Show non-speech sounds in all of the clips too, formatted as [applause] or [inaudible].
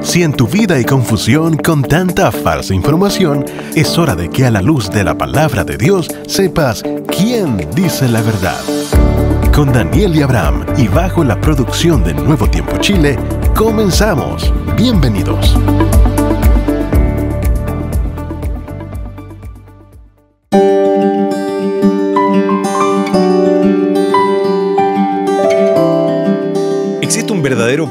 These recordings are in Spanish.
Si en tu vida hay confusión con tanta falsa información, es hora de que a la luz de la palabra de Dios sepas quién dice la verdad. Con Daniel y Abraham y bajo la producción de Nuevo Tiempo Chile, comenzamos. Bienvenidos.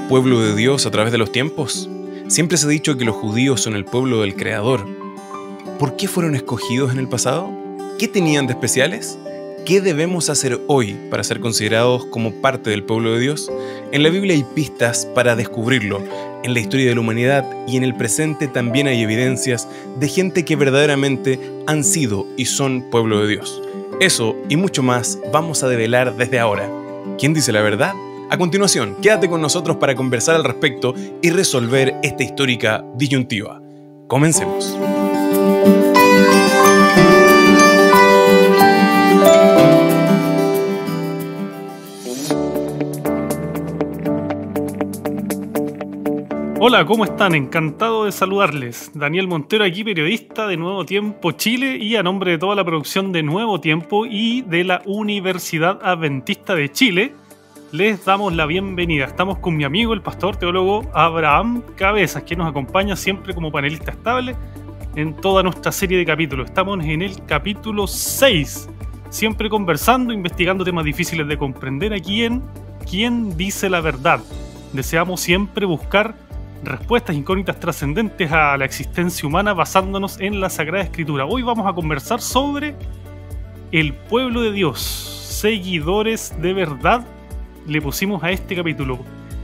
pueblo de Dios a través de los tiempos. Siempre se ha dicho que los judíos son el pueblo del Creador. ¿Por qué fueron escogidos en el pasado? ¿Qué tenían de especiales? ¿Qué debemos hacer hoy para ser considerados como parte del pueblo de Dios? En la Biblia hay pistas para descubrirlo. En la historia de la humanidad y en el presente también hay evidencias de gente que verdaderamente han sido y son pueblo de Dios. Eso y mucho más vamos a develar desde ahora. ¿Quién dice la verdad? A continuación, quédate con nosotros para conversar al respecto y resolver esta histórica disyuntiva. Comencemos. Hola, ¿cómo están? Encantado de saludarles. Daniel Montero aquí, periodista de Nuevo Tiempo Chile y a nombre de toda la producción de Nuevo Tiempo y de la Universidad Adventista de Chile, les damos la bienvenida. Estamos con mi amigo, el pastor teólogo Abraham Cabezas, que nos acompaña siempre como panelista estable en toda nuestra serie de capítulos. Estamos en el capítulo 6, siempre conversando, investigando temas difíciles de comprender aquí en ¿Quién dice la verdad? Deseamos siempre buscar respuestas incógnitas trascendentes a la existencia humana basándonos en la Sagrada Escritura. Hoy vamos a conversar sobre el pueblo de Dios, seguidores de verdad le pusimos a este capítulo.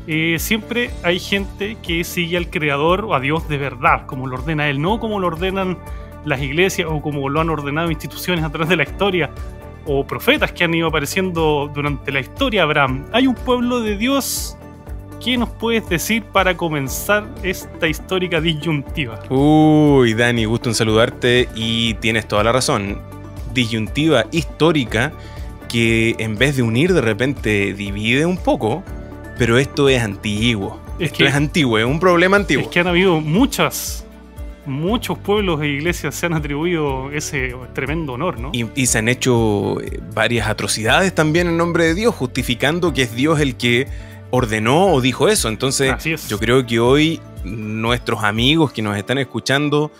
Eh, siempre hay gente que sigue al creador o a Dios de verdad, como lo ordena él, no como lo ordenan las iglesias o como lo han ordenado instituciones a través de la historia o profetas que han ido apareciendo durante la historia, Abraham. Hay un pueblo de Dios. ¿Qué nos puedes decir para comenzar esta histórica disyuntiva? Uy, Dani, gusto en saludarte y tienes toda la razón. Disyuntiva histórica que en vez de unir de repente divide un poco, pero esto es antiguo. Es que, es antiguo, es un problema antiguo. Es que han habido muchas, muchos pueblos e iglesias se han atribuido ese tremendo honor, ¿no? Y, se han hecho eh, varias atrocidades también en nombre de Dios, justificando que es Dios el que ordenó o dijo eso. Entonces, yo creo que hoy nuestros amigos que nos están escuchando,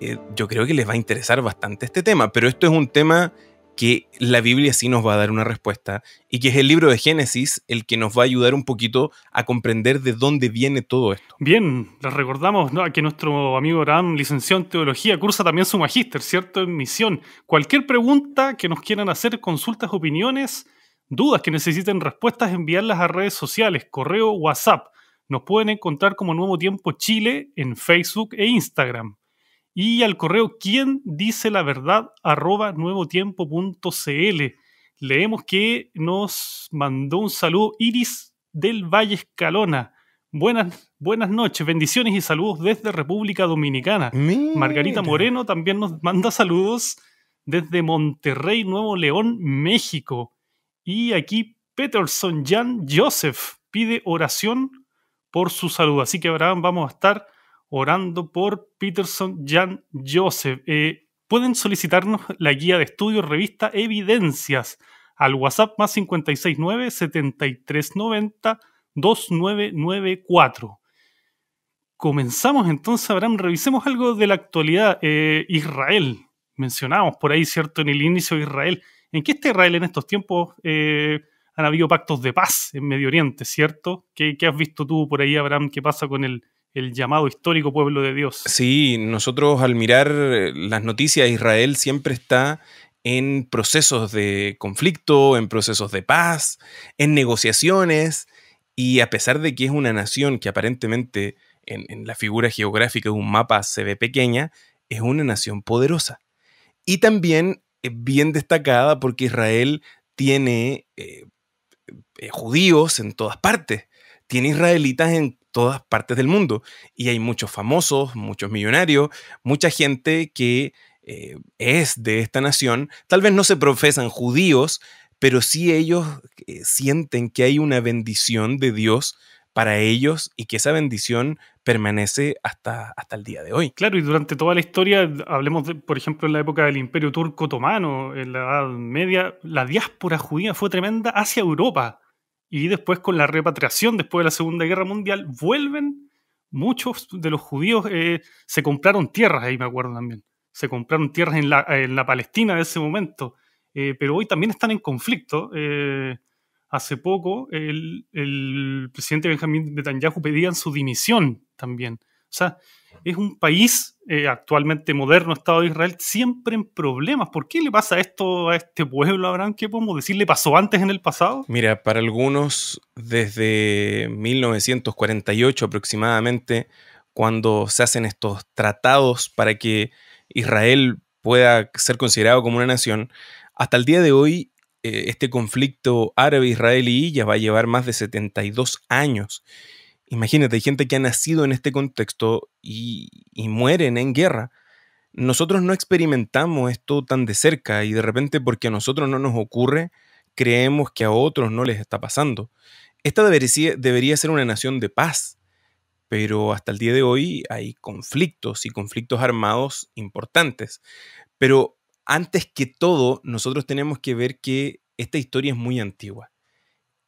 eh, yo creo que les va a interesar bastante este tema, pero esto es un tema que la Biblia sí nos va a dar una respuesta y que es el libro de Génesis el que nos va a ayudar un poquito a comprender de dónde viene todo esto. Bien, les recordamos que nuestro amigo Abraham, licenciado en teología, cursa también su magíster, ¿cierto? En misión. Cualquier pregunta que nos quieran hacer, consultas, opiniones, dudas que necesiten respuestas, enviarlas a redes sociales, correo, WhatsApp. Nos pueden encontrar como Nuevo Tiempo Chile en Facebook e Instagram y al correo quien dice la verdad arroba nuevotiempo.cl. Leemos que nos mandó un saludo Iris del Valle Escalona. Buenas, buenas noches, bendiciones y saludos desde República Dominicana. Margarita Moreno también nos manda saludos desde Monterrey, Nuevo León, México. Y aquí Peterson Jan Joseph pide oración por su salud. Así que Abraham, vamos a estar orando por Peterson Jan Joseph. Eh, pueden solicitarnos la guía de estudio revista Evidencias al WhatsApp más 569 7390 2994. Comenzamos entonces, Abraham, revisemos algo de la actualidad. Eh, Israel, mencionamos por ahí, ¿cierto? En el inicio de Israel. ¿En qué está Israel en estos tiempos? Eh, han habido pactos de paz en Medio Oriente, ¿cierto? ¿Qué, ¿Qué, has visto tú por ahí, Abraham? ¿Qué pasa con el, el llamado histórico pueblo de Dios. Sí, nosotros al mirar eh, las noticias, Israel siempre está en procesos de conflicto, en procesos de paz, en negociaciones, y a pesar de que es una nación que aparentemente en, la figura geográfica de un mapa se ve pequeña, es una nación poderosa. Y también eh, bien destacada porque Israel tiene eh, judíos en todas partes, tiene israelitas en todas partes del mundo. Y hay muchos famosos, muchos millonarios, mucha gente que eh, es de esta nación. Tal vez no se profesan judíos, pero sí ellos eh, sienten que hay una bendición de Dios para ellos y que esa bendición permanece hasta, hasta el día de hoy. Claro, y durante toda la historia, hablemos, de, por ejemplo, en la época del Imperio Turco Otomano, en la Edad Media, la diáspora judía fue tremenda hacia Europa y después con la repatriación después de la Segunda Guerra Mundial, vuelven muchos de los judíos, eh, se compraron tierras, ahí me acuerdo también, se compraron tierras en la, en la Palestina de ese momento, eh, pero hoy también están en conflicto. Eh, hace poco el, el presidente Benjamín Netanyahu pedía su dimisión también. O sea, es un país eh, actualmente moderno Estado de Israel, siempre en problemas. ¿Por qué le pasa esto a este pueblo, Abraham? ¿Qué podemos decirle? pasó antes en el pasado? Mira, para algunos, desde 1948 aproximadamente, cuando se hacen estos tratados para que Israel pueda ser considerado como una nación, hasta el día de hoy eh, este conflicto árabe-israelí ya va a llevar más de 72 años Imagínate, hay gente que ha nacido en este contexto y, mueren en guerra. Nosotros no experimentamos esto tan de cerca y de repente porque a nosotros no nos ocurre, creemos que a otros no les está pasando. Esta debería, ser una nación de paz, pero hasta el día de hoy hay conflictos y conflictos armados importantes. Pero antes que todo, nosotros tenemos que ver que esta historia es muy antigua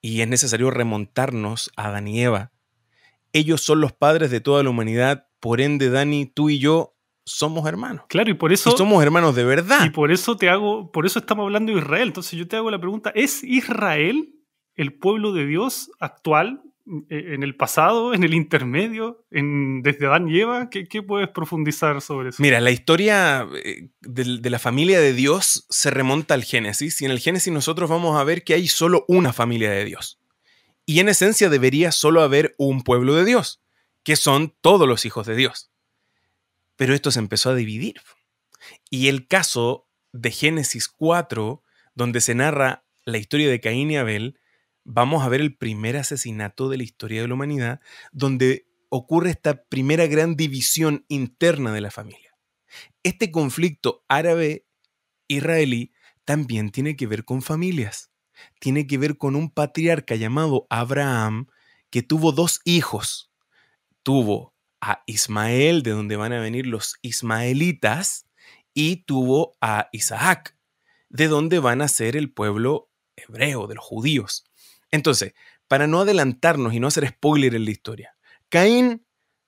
y es necesario remontarnos a Danieva ellos son los padres de toda la humanidad, por ende, Dani, tú y yo somos hermanos. Claro, y por eso. somos hermanos de verdad. Y por eso te hago, por eso estamos hablando de Israel. Entonces yo te hago la pregunta: ¿es Israel el pueblo de Dios actual, eh, en el pasado, en el intermedio, en, desde Adán y Eva? ¿Qué, puedes profundizar sobre eso? Mira, la historia eh, de, la familia de Dios se remonta al Génesis, y en el Génesis nosotros vamos a ver que hay solo una familia de Dios. Y en esencia debería solo haber un pueblo de Dios, que son todos los hijos de Dios. Pero esto se empezó a dividir. Y el caso de Génesis 4, donde se narra la historia de Caín y Abel, vamos a ver el primer asesinato de la historia de la humanidad, donde ocurre esta primera gran división interna de la familia. Este conflicto árabe-israelí también tiene que ver con familias tiene que ver con un patriarca llamado Abraham que tuvo dos hijos. Tuvo a Ismael, de donde van a venir los ismaelitas, y tuvo a Isaac, de donde van a ser el pueblo hebreo, de los judíos. Entonces, para no adelantarnos y no hacer spoiler en la historia, Caín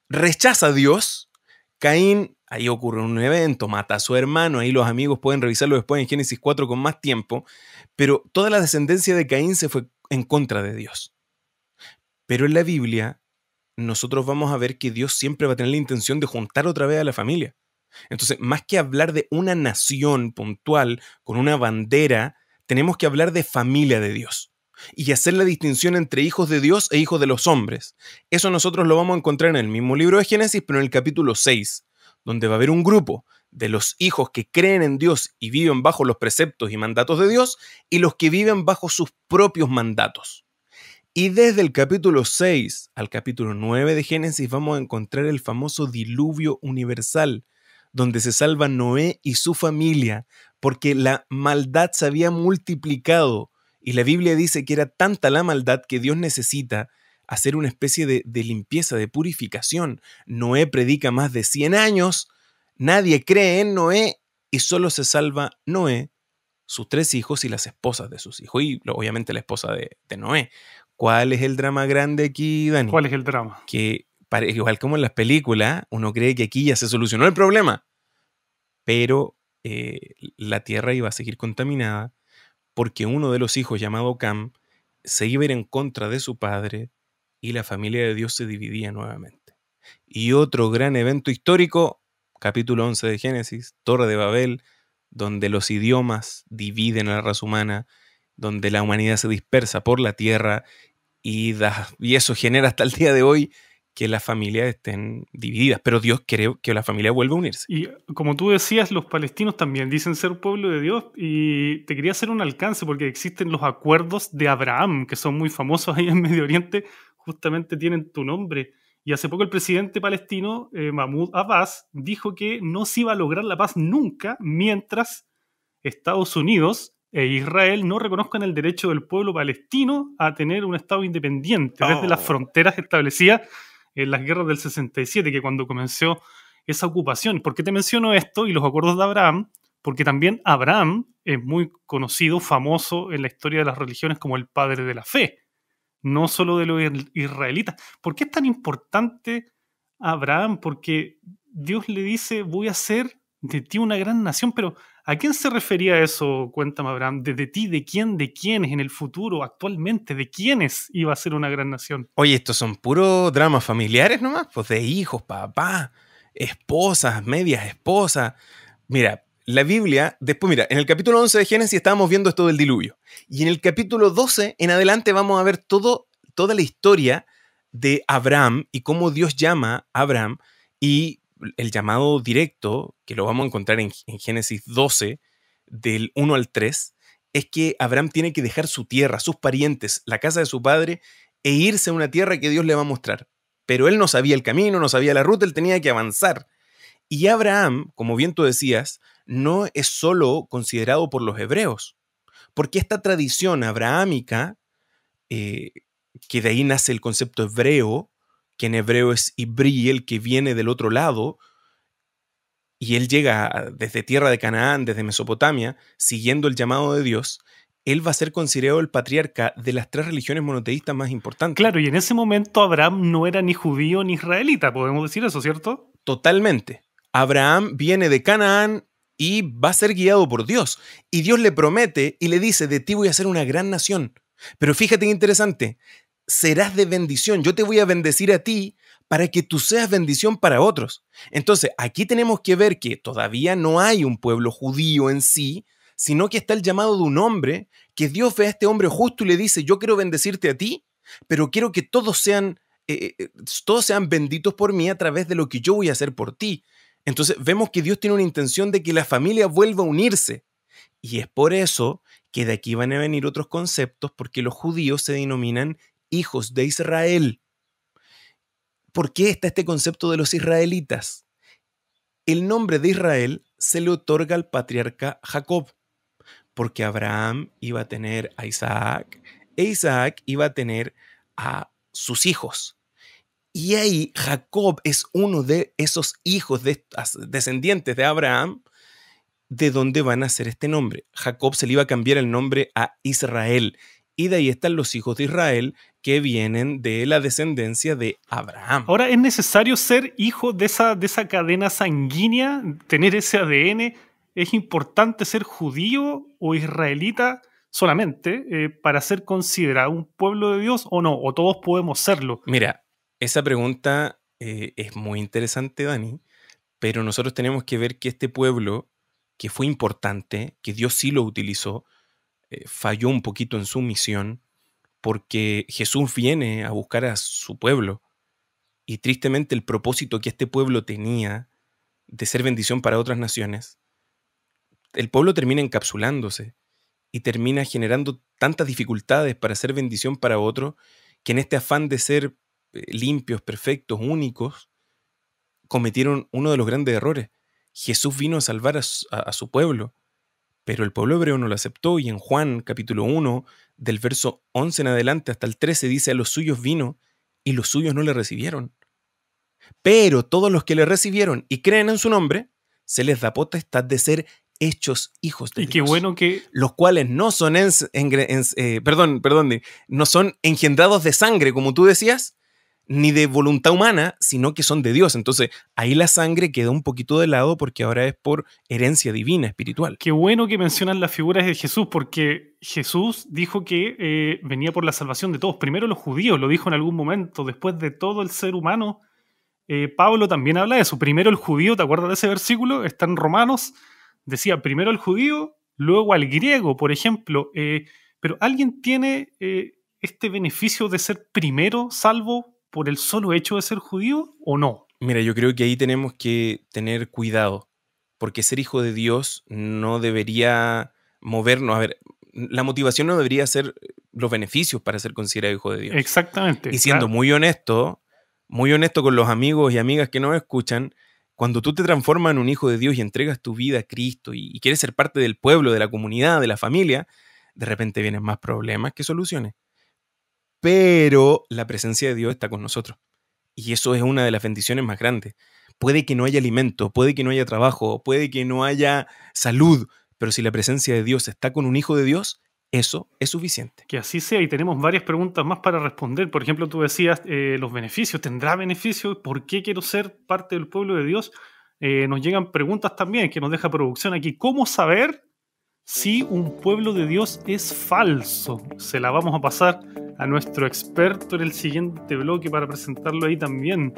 rechaza a Dios Caín, ahí ocurre un evento, mata a su hermano, ahí los amigos pueden revisarlo después en Génesis 4 con más tiempo, pero toda la descendencia de Caín se fue en contra de Dios. Pero en la Biblia nosotros vamos a ver que Dios siempre va a tener la intención de juntar otra vez a la familia. Entonces, más que hablar de una nación puntual con una bandera, tenemos que hablar de familia de Dios y hacer la distinción entre hijos de Dios e hijos de los hombres. Eso nosotros lo vamos a encontrar en el mismo libro de Génesis, pero en el capítulo 6, donde va a haber un grupo de los hijos que creen en Dios y viven bajo los preceptos y mandatos de Dios y los que viven bajo sus propios mandatos. Y desde el capítulo 6 al capítulo 9 de Génesis vamos a encontrar el famoso diluvio universal, donde se salva Noé y su familia, porque la maldad se había multiplicado y la Biblia dice que era tanta la maldad que Dios necesita hacer una especie de, limpieza, de purificación. Noé predica más de 100 años, nadie cree en Noé y solo se salva Noé, sus tres hijos y las esposas de sus hijos, y obviamente la esposa de, Noé. ¿Cuál es el drama grande aquí, Dani? ¿Cuál es el drama? Que igual como en las películas, uno cree que aquí ya se solucionó el problema, pero eh, la tierra iba a seguir contaminada porque uno de los hijos llamado Cam se iba a ir en contra de su padre y la familia de Dios se dividía nuevamente. Y otro gran evento histórico, capítulo 11 de Génesis, Torre de Babel, donde los idiomas dividen a la raza humana, donde la humanidad se dispersa por la tierra y, y eso genera hasta el día de hoy que las familias estén divididas, pero Dios quiere que la familia vuelva a unirse. Y como tú decías, los palestinos también dicen ser pueblo de Dios y te quería hacer un alcance porque existen los acuerdos de Abraham, que son muy famosos ahí en Medio Oriente, justamente tienen tu nombre. Y hace poco el presidente palestino, eh, Mahmoud Abbas, dijo que no se iba a lograr la paz nunca mientras Estados Unidos e Israel no reconozcan el derecho del pueblo palestino a tener un Estado independiente desde las oh. fronteras establecidas en las guerras del 67, que cuando comenzó esa ocupación. ¿Por qué te menciono esto y los acuerdos de Abraham? Porque también Abraham es muy conocido, famoso en la historia de las religiones como el padre de la fe, no solo de los israelitas. ¿Por qué es tan importante Abraham? Porque Dios le dice, voy a hacer de ti una gran nación, pero ¿A quién se refería eso, cuéntame Abraham? ¿De, ti, de quién, de quiénes en el futuro, actualmente, de quiénes iba a ser una gran nación? Oye, estos son puros dramas familiares nomás, pues de hijos, papá, esposas, medias esposas. Mira, la Biblia, después mira, en el capítulo 11 de Génesis estábamos viendo esto del diluvio. Y en el capítulo 12 en adelante vamos a ver toda la historia de Abraham y cómo Dios llama a Abraham y el llamado directo, que lo vamos a encontrar en, Génesis 12, del 1 al 3, es que Abraham tiene que dejar su tierra, sus parientes, la casa de su padre, e irse a una tierra que Dios le va a mostrar. Pero él no sabía el camino, no sabía la ruta, él tenía que avanzar. Y Abraham, como bien tú decías, no es solo considerado por los hebreos, porque esta tradición abrahámica, eh, que de ahí nace el concepto hebreo, que en hebreo es el que viene del otro lado, y él llega desde tierra de Canaán, desde Mesopotamia, siguiendo el llamado de Dios, él va a ser considerado el patriarca de las tres religiones monoteístas más importantes. Claro, y en ese momento Abraham no era ni judío ni israelita, podemos decir eso, ¿cierto? Totalmente. Abraham viene de Canaán y va a ser guiado por Dios. Y Dios le promete y le dice, de ti voy a ser una gran nación. Pero fíjate qué interesante, serás de bendición. Yo te voy a bendecir a ti para que tú seas bendición para otros. Entonces, aquí tenemos que ver que todavía no hay un pueblo judío en sí, sino que está el llamado de un hombre que Dios ve a este hombre justo y le dice, yo quiero bendecirte a ti, pero quiero que todos sean, eh, eh, eh, todos sean benditos por mí a través de lo que yo voy a hacer por ti. Entonces, vemos que Dios tiene una intención de que la familia vuelva a unirse. Y es por eso que de aquí van a venir otros conceptos, porque los judíos se denominan hijos de Israel. ¿Por qué está este concepto de los israelitas? El nombre de Israel se le otorga al patriarca Jacob, porque Abraham iba a tener a Isaac e Isaac iba a tener a sus hijos. Y ahí Jacob es uno de esos hijos descendientes de Abraham, de donde van a ser este nombre. Jacob se le iba a cambiar el nombre a Israel y de ahí están los hijos de Israel que vienen de la descendencia de Abraham. Ahora, ¿es necesario ser hijo de esa, de esa cadena sanguínea, tener ese ADN? ¿Es importante ser judío o israelita? solamente eh, para ser considerado un pueblo de Dios o no? ¿O todos podemos serlo? Mira, esa pregunta eh, es muy interesante, Dani, pero nosotros tenemos que ver que este pueblo, que fue importante, que Dios sí lo utilizó, eh, falló un poquito en su misión porque Jesús viene a buscar a su pueblo y tristemente el propósito que este pueblo tenía de ser bendición para otras naciones, el pueblo termina encapsulándose y termina generando tantas dificultades para ser bendición para otro que en este afán de ser eh, limpios, perfectos, únicos, cometieron uno de los grandes errores. Jesús vino a salvar a su pueblo pero el pueblo hebreo no lo aceptó y en Juan capítulo 1, del verso 11 en adelante hasta el 13, dice, a los suyos vino y los suyos no le recibieron. Pero todos los que le recibieron y creen en su nombre, se les da potestad de ser hechos hijos de Dios. Y qué bueno que... Los cuales no son, eh, perdón, perdón, no son engendrados de sangre, como tú decías, ni de voluntad humana, sino que son de Dios. Entonces ahí la sangre queda un poquito de lado porque ahora es por herencia divina, espiritual. Qué bueno que mencionan las figuras de Jesús porque Jesús dijo que eh, venía por la salvación de todos. Primero los judíos, lo dijo en algún momento, después de todo el ser humano. Eh, Pablo también habla de eso. Primero el judío, ¿te acuerdas de ese versículo? Está en Romanos. Decía, primero el judío, luego al griego, por ejemplo. Eh, pero alguien tiene este beneficio de ser primero salvo por el solo hecho de ser judío o no? Mira, yo creo que ahí tenemos que tener cuidado, porque ser hijo de Dios no debería movernos. A ver, la motivación no debería ser eh, los beneficios para ser considerado hijo de Dios. Exactamente. Y siendo muy honesto, muy honesto con los amigos y amigas que nos escuchan, cuando tú te transformas en un hijo de Dios y entregas tu vida a Cristo y quieres ser parte del pueblo, de la comunidad, de la familia, de repente vienen más problemas que soluciones pero la presencia de Dios está con nosotros. Y eso es una de las bendiciones más grandes. Puede que no haya alimento, puede que no haya trabajo, puede que no haya salud, pero si la presencia de Dios está con un hijo de Dios, eso es suficiente. Que así sea, y tenemos varias preguntas más para responder. Por ejemplo, tú decías eh, los beneficios, ¿tendrá beneficios? ¿Por qué quiero ser parte del pueblo de Dios? Eh, nos llegan preguntas también que nos deja producción aquí. ¿Cómo saber si un pueblo de Dios es falso. Se la vamos a pasar a nuestro experto en el siguiente bloque para presentarlo ahí también.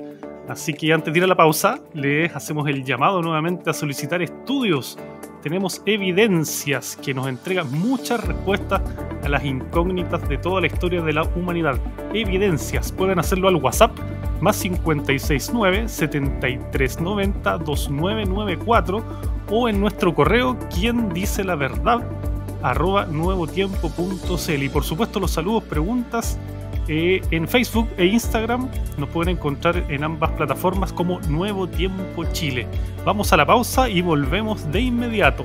Así que antes de ir a la pausa, les hacemos el llamado nuevamente a solicitar estudios. Tenemos evidencias que nos entregan muchas respuestas a las incógnitas de toda la historia de la humanidad. Evidencias, pueden hacerlo al WhatsApp más 569 7390 2994 o en nuestro correo quien dice la verdad arroba nuevotiempo.cl y por supuesto los saludos, preguntas eh, en Facebook e Instagram nos pueden encontrar en ambas plataformas como Nuevo Tiempo Chile. Vamos a la pausa y volvemos de inmediato.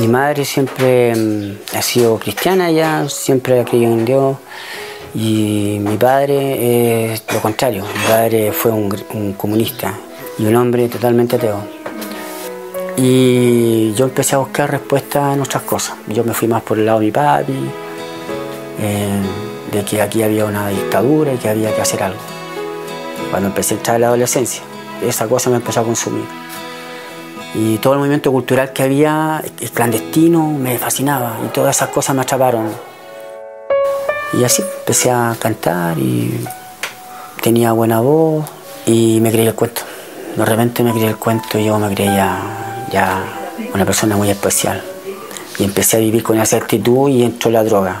Mi madre siempre mm, ha sido cristiana ya, siempre ha creído en Dios y mi padre es lo contrario. Mi padre fue un, comunista y un hombre totalmente ateo. Y yo empecé a buscar respuestas en otras cosas. Yo me fui más por el lado de mi padre, eh, de que aquí había una dictadura y que había que hacer algo. Cuando empecé a entrar en la adolescencia, esa cosa me empezó a consumir y todo el movimiento cultural que había, el eh, clandestino, me fascinaba y todas esas cosas me atraparon. Y así empecé a cantar y tenía buena voz y me creí el cuento. De repente me creí el cuento y yo me creí ya una persona muy especial. Y empecé a vivir con esa actitud y entró la droga.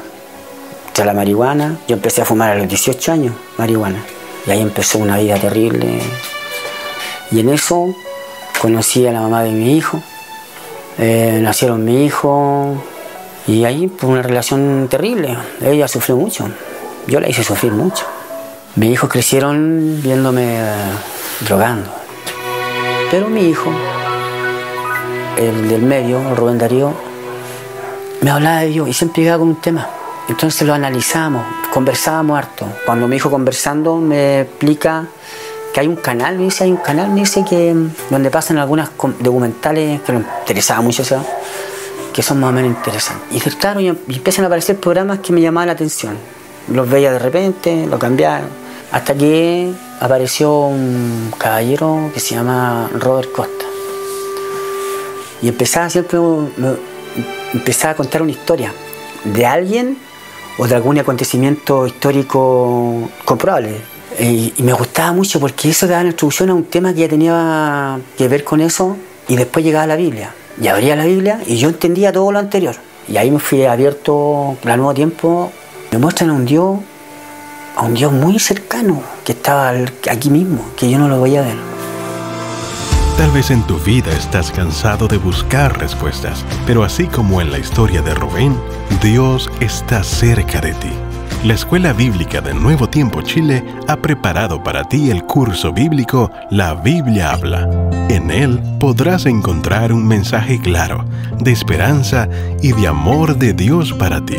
Entró la marihuana, yo empecé a fumar a los 18 años marihuana. Y ahí empezó una vida terrible. Y en eso conocí a la mamá de mi hijo, eh, nacieron mi hijo y ahí fue una relación terrible. Ella sufrió mucho, yo la hice sufrir mucho. Mis hijos crecieron viéndome eh, drogando, pero mi hijo, el del medio, Rubén Darío, me hablaba de Dios y siempre llegaba con un tema. Entonces lo analizamos, conversábamos harto. Cuando mi hijo conversando me explica que hay un canal, dice, hay un canal, me dice que mm, donde pasan algunas documentales que me interesaba mucho, eso que son más o menos interesantes. Y claro, em-, y empiezan a aparecer programas que me llamaban la atención. Los veía de repente, los cambiaba, hasta que apareció un caballero que se llama Robert Costa. Y empezaba siempre, empezaba a contar una historia de alguien o de algún acontecimiento histórico comprobable eh, y, me gustaba mucho porque eso daba instrucción a un tema que ya tenía que ver con eso y después llegaba la Biblia. Y abría la Biblia y yo entendía todo lo anterior. Y ahí me fui abierto al nuevo tiempo. Me muestran a un Dios, a un Dios muy cercano, que estaba aquí mismo, que yo no lo voy a ver. Tal vez en tu vida estás cansado de buscar respuestas, pero así como en la historia de Rubén, Dios está cerca de ti la Escuela Bíblica de Nuevo Tiempo Chile ha preparado para ti el curso bíblico La Biblia habla. En él podrás encontrar un mensaje claro, de esperanza y de amor de Dios para ti.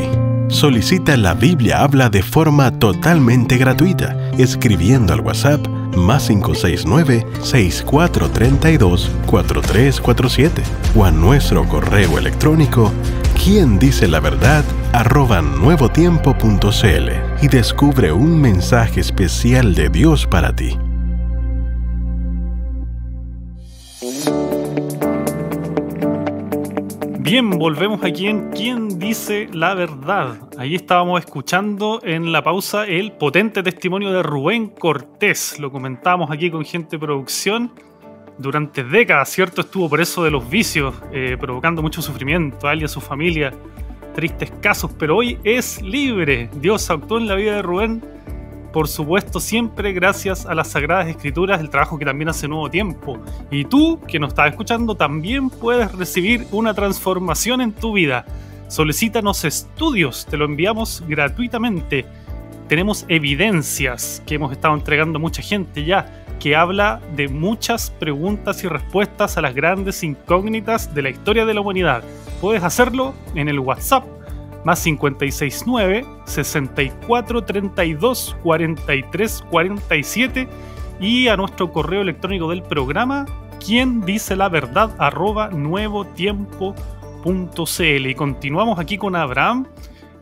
Solicita La Biblia habla de forma totalmente gratuita escribiendo al WhatsApp más 569-6432-4347 o a nuestro correo electrónico quien dice la verdad arroba nuevotiempo.cl y descubre un mensaje especial de Dios para ti. Bien, volvemos aquí en ¿Quién dice la verdad? Ahí estábamos escuchando en la pausa el potente testimonio de Rubén Cortés. Lo comentábamos aquí con gente de producción. Durante décadas, ¿cierto? Estuvo preso de los vicios, eh, provocando mucho sufrimiento a él y a su familia tristes casos, pero hoy es libre. Dios actuó en la vida de Rubén, por supuesto, siempre gracias a las Sagradas Escrituras, el trabajo que también hace nuevo tiempo. Y tú, que nos estás escuchando, también puedes recibir una transformación en tu vida. Solicítanos estudios, te lo enviamos gratuitamente. Tenemos evidencias que hemos estado entregando mucha gente ya que habla de muchas preguntas y respuestas a las grandes incógnitas de la historia de la humanidad. Puedes hacerlo en el WhatsApp más 569 64 32 43 47 y a nuestro correo electrónico del programa quien dice la verdad arroba nuevotiempo.cl y continuamos aquí con Abraham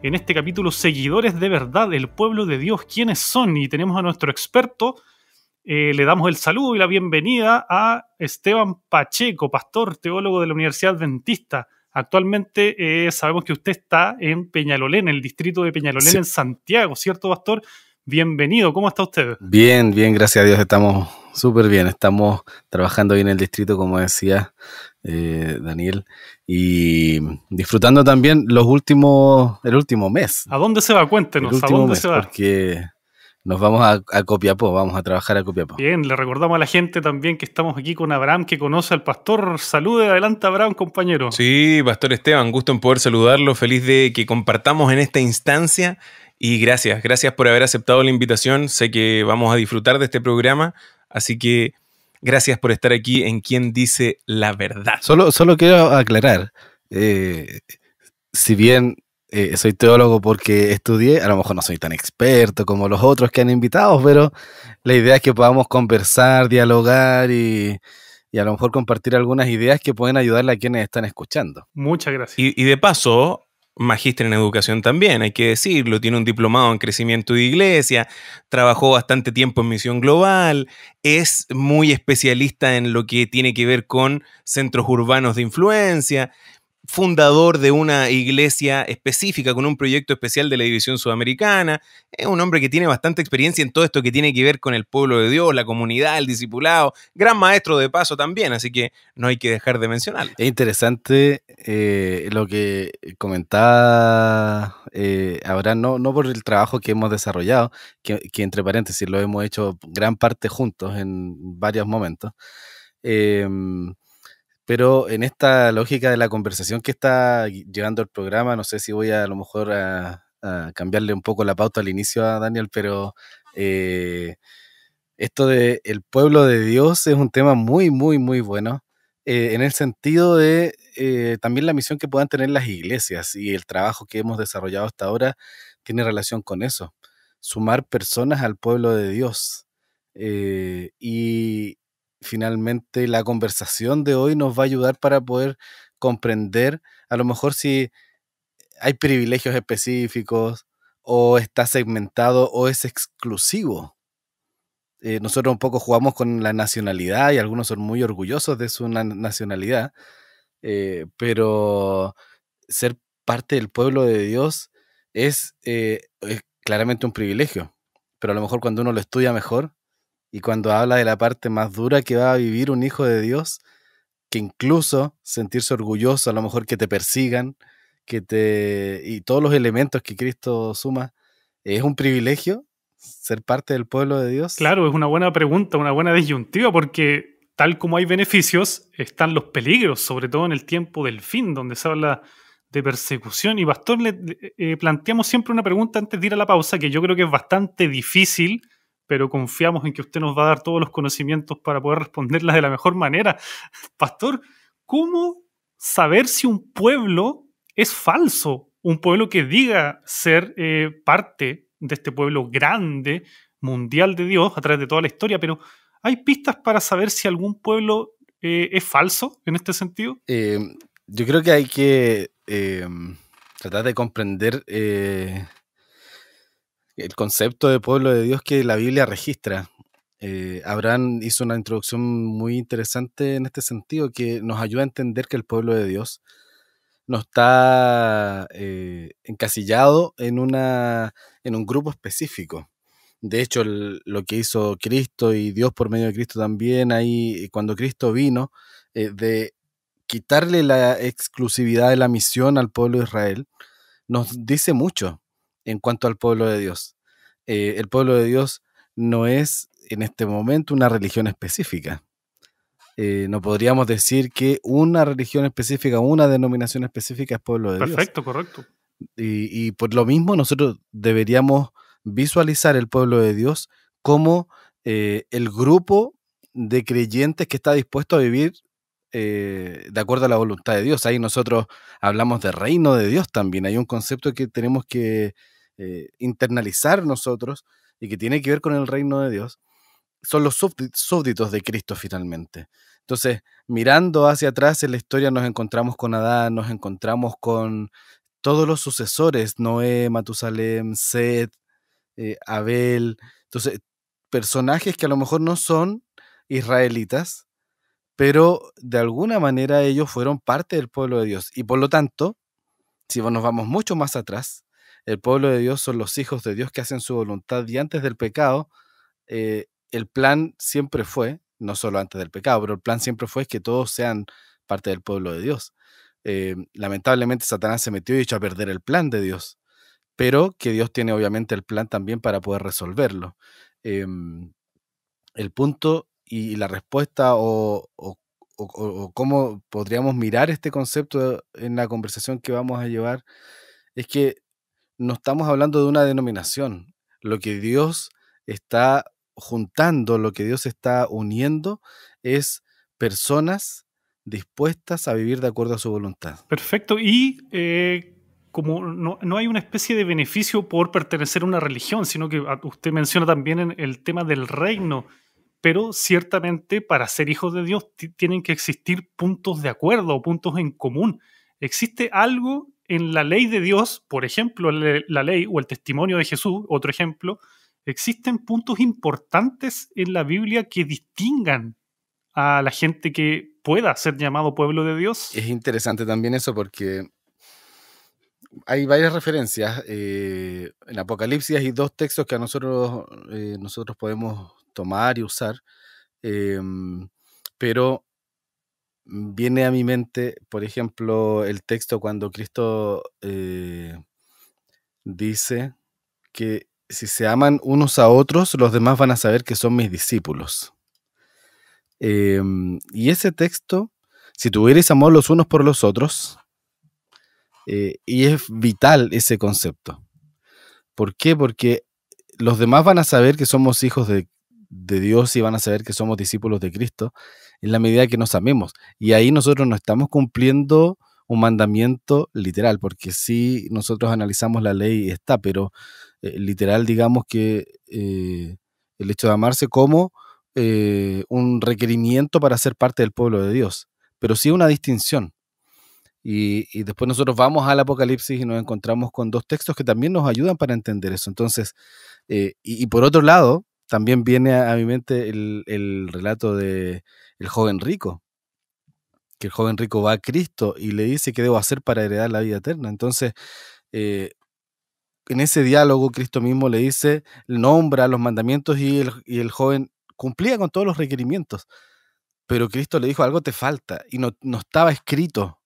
en este capítulo Seguidores de Verdad, el pueblo de Dios, ¿quiénes son? Y tenemos a nuestro experto eh, le damos el saludo y la bienvenida a Esteban Pacheco, pastor teólogo de la Universidad Adventista. Actualmente eh, sabemos que usted está en Peñalolén, en el distrito de Peñalolén, en Santiago, ¿cierto, pastor? Bienvenido, ¿cómo está usted? Bien, bien, gracias a Dios, estamos súper bien. Estamos trabajando bien en el distrito, como decía eh, Daniel, y disfrutando también los últimos, el último mes. ¿A dónde se va? Cuéntenos, ¿a dónde se va? Porque nos vamos a, a, Copiapó, vamos a trabajar a Copiapó. Bien, le recordamos a la gente también que estamos aquí con Abraham, que conoce al pastor. Salude, adelante Abraham, compañero. Sí, pastor Esteban, gusto en poder saludarlo, feliz de que compartamos en esta instancia y gracias, gracias por haber aceptado la invitación. Sé que vamos a disfrutar de este programa, así que gracias por estar aquí en Quien Dice la Verdad. Solo, solo quiero aclarar, eh, si bien eh, soy teólogo porque estudié, a lo mejor no soy tan experto como los otros que han invitado, pero la idea es que podamos conversar, dialogar y, a lo mejor compartir algunas ideas que pueden ayudarle a quienes están escuchando. Muchas gracias. Y, de paso, magíster en educación también, hay que decirlo, tiene un diplomado en crecimiento de iglesia, trabajó bastante tiempo en misión global, es muy especialista en lo que tiene que ver con centros urbanos de influencia fundador de una iglesia específica con un proyecto especial de la División Sudamericana. Es un hombre que tiene bastante experiencia en todo esto que tiene que ver con el pueblo de Dios, la comunidad, el discipulado. Gran maestro de paso también, así que no hay que dejar de mencionarlo. Es interesante eh, lo que comentaba eh, ahora, no, no por el trabajo que hemos desarrollado, que, entre paréntesis lo hemos hecho gran parte juntos en varios momentos. Em, pero en esta lógica de la conversación que está llevando el programa, no sé si voy a, a lo mejor a, cambiarle un poco la pauta al inicio a Daniel, pero eh, esto de el pueblo de Dios es un tema muy, muy, muy bueno. Eh, en el sentido de eh, también la misión que puedan tener las iglesias y el trabajo que hemos desarrollado hasta ahora tiene relación con eso, sumar personas al pueblo de Dios. y, finalmente la conversación de hoy nos va a ayudar para poder comprender a lo mejor si hay privilegios específicos o está segmentado o es exclusivo. Eh, nosotros un poco jugamos con la nacionalidad y algunos son muy orgullosos de su nacionalidad, eh, pero ser parte del pueblo de Dios eh, es claramente un privilegio, pero a lo mejor cuando uno lo estudia mejor, y cuando habla de la parte más dura que va a vivir un hijo de Dios, que incluso sentirse orgulloso, a lo mejor que te persigan, que te y todos los elementos que Cristo suma, es un privilegio ser parte del pueblo de Dios. Claro, es una buena pregunta, una buena disyuntiva porque tal como hay beneficios, están los peligros, sobre todo en el tiempo del fin, donde se habla de persecución. Y Pastor, le eh, planteamos siempre una pregunta antes de ir a la pausa, que yo creo que es bastante difícil pero confiamos en que usted nos va a dar todos los conocimientos para poder responderlas de la mejor manera. [laughs] Pastor, ¿cómo saber si un pueblo es falso? Un pueblo que diga ser eh, parte de este pueblo grande, mundial de Dios, a través de toda la historia, pero ¿hay pistas para saber si algún pueblo eh, es falso en este sentido? Eh, yo creo que hay que tratar de comprender el concepto de pueblo de Dios que la Biblia registra. Eh, Abraham hizo una introducción muy interesante en este sentido, que nos ayuda a entender que el pueblo de Dios no está eh, encasillado en, una, en un grupo específico. De hecho, lo que hizo Cristo y Dios por medio de Cristo también, ahí eh, cuando Cristo vino, de quitarle la exclusividad de la misión al pueblo de Israel, nos dice mucho en cuanto al pueblo de Dios. Eh, el pueblo de Dios no es en este momento una religión específica. Eh, no podríamos decir que una religión específica, una denominación específica es pueblo de Dios. Perfecto, correcto. Y, por lo mismo nosotros deberíamos visualizar el pueblo de Dios como eh, el grupo de creyentes que está dispuesto a vivir de acuerdo a la voluntad de Dios. Ahí nosotros hablamos de reino de Dios también. Hay un concepto que tenemos que eh, internalizar nosotros y que tiene que ver con el reino de Dios, son los súbditos de Cristo finalmente. Entonces, mirando hacia atrás en la historia nos encontramos con Adán, nos encontramos con todos los sucesores, Noé, Matusalem, Seth, eh, Abel, entonces personajes que a lo mejor no son israelitas, pero de alguna manera ellos fueron parte del pueblo de Dios. Y por lo tanto, si nos vamos mucho más atrás, el pueblo de Dios son los hijos de Dios que hacen su voluntad y antes del pecado, eh, el plan siempre fue, no solo antes del pecado, pero el plan siempre fue que todos sean parte del pueblo de Dios. Eh, lamentablemente Satanás se metió y echó a perder el plan de Dios, pero que Dios tiene obviamente el plan también para poder resolverlo. Em, el punto y la respuesta o, cómo podríamos mirar este concepto en la conversación que vamos a llevar es que no estamos hablando de una denominación. Lo que Dios está juntando, lo que Dios está uniendo es personas dispuestas a vivir de acuerdo a su voluntad. Perfecto. Y eh, como no, no, hay una especie de beneficio por pertenecer a una religión, sino que ah, usted menciona también el tema del reino, pero ciertamente para ser hijos de Dios tienen que existir puntos de acuerdo, puntos en común. ¿Existe algo en la ley de Dios, por ejemplo, la ley o el testimonio de Jesús, otro ejemplo, existen puntos importantes en la Biblia que distingan a la gente que pueda ser llamado pueblo de Dios. Es interesante también eso porque hay varias referencias. Eh, en Apocalipsis y dos textos que a nosotros, eh, nosotros podemos tomar y usar, eh, pero Mm, viene a mi mente, por ejemplo, el texto cuando Cristo eh, dice que si se aman unos a otros, los demás van a saber que son mis discípulos. Em, y ese texto, si tuvierais amor los unos por los otros, eh, y es vital ese concepto. ¿Por qué? Porque los demás van a saber que somos hijos de, de Dios y van a saber que somos discípulos de Cristo en la medida que nos amemos. Y ahí nosotros no estamos cumpliendo un mandamiento literal, porque si nosotros analizamos la ley está, pero eh, literal digamos que eh, el hecho de amarse como eh, un requerimiento para ser parte del pueblo de Dios, pero sí una distinción. Y, después nosotros vamos al Apocalipsis y nos encontramos con dos textos que también nos ayudan para entender eso. Entonces, y, por otro lado, también viene a, mi mente el, relato de el joven rico, que el joven rico va a Cristo y le dice qué debo hacer para heredar la vida eterna. Entonces, eh, en ese diálogo Cristo mismo le dice, nombra los mandamientos y el, joven cumplía con todos los requerimientos. Pero Cristo le dijo, algo te falta y no, estaba escrito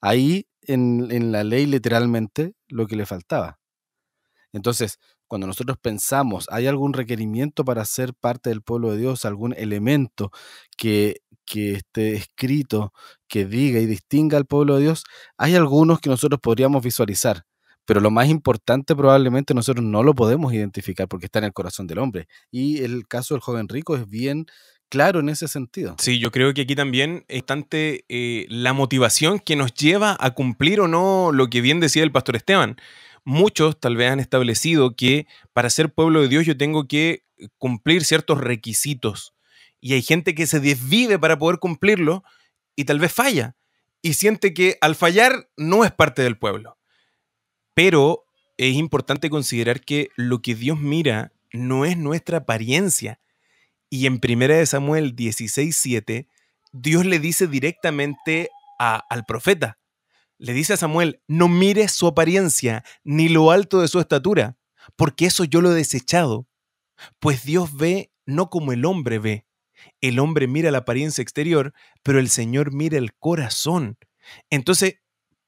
ahí en, en, la ley literalmente lo que le faltaba. Entonces, cuando nosotros pensamos, ¿hay algún requerimiento para ser parte del pueblo de Dios? ¿Algún elemento que, que esté escrito, que diga y distinga al pueblo de Dios? Hay algunos que nosotros podríamos visualizar, pero lo más importante probablemente nosotros no lo podemos identificar porque está en el corazón del hombre. Y el caso del joven rico es bien claro en ese sentido. Sí, yo creo que aquí también es eh, la motivación que nos lleva a cumplir o no lo que bien decía el pastor Esteban muchos tal vez han establecido que para ser pueblo de Dios yo tengo que cumplir ciertos requisitos. Y hay gente que se desvive para poder cumplirlo y tal vez falla. Y siente que al fallar no es parte del pueblo. Pero es importante considerar que lo que Dios mira no es nuestra apariencia. Y en 1 Samuel 16:7, Dios le dice directamente al profeta, le dice a Samuel, no mires su apariencia ni lo alto de su estatura, porque eso yo lo he desechado. Pues Dios ve no como el hombre ve. El hombre mira la apariencia exterior, pero el Señor mira el corazón. Entonces,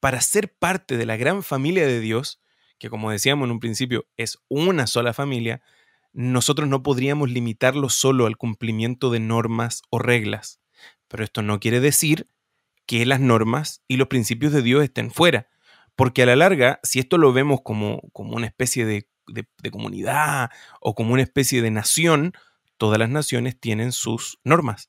para ser parte de la gran familia de Dios, que como decíamos en un principio es una sola familia, nosotros no podríamos limitarlo solo al cumplimiento de normas o reglas. Pero esto no quiere decir que las normas y los principios de Dios estén fuera. Porque a la larga, si esto lo vemos como, una especie de, comunidad o como una especie de nación, todas las naciones tienen sus normas.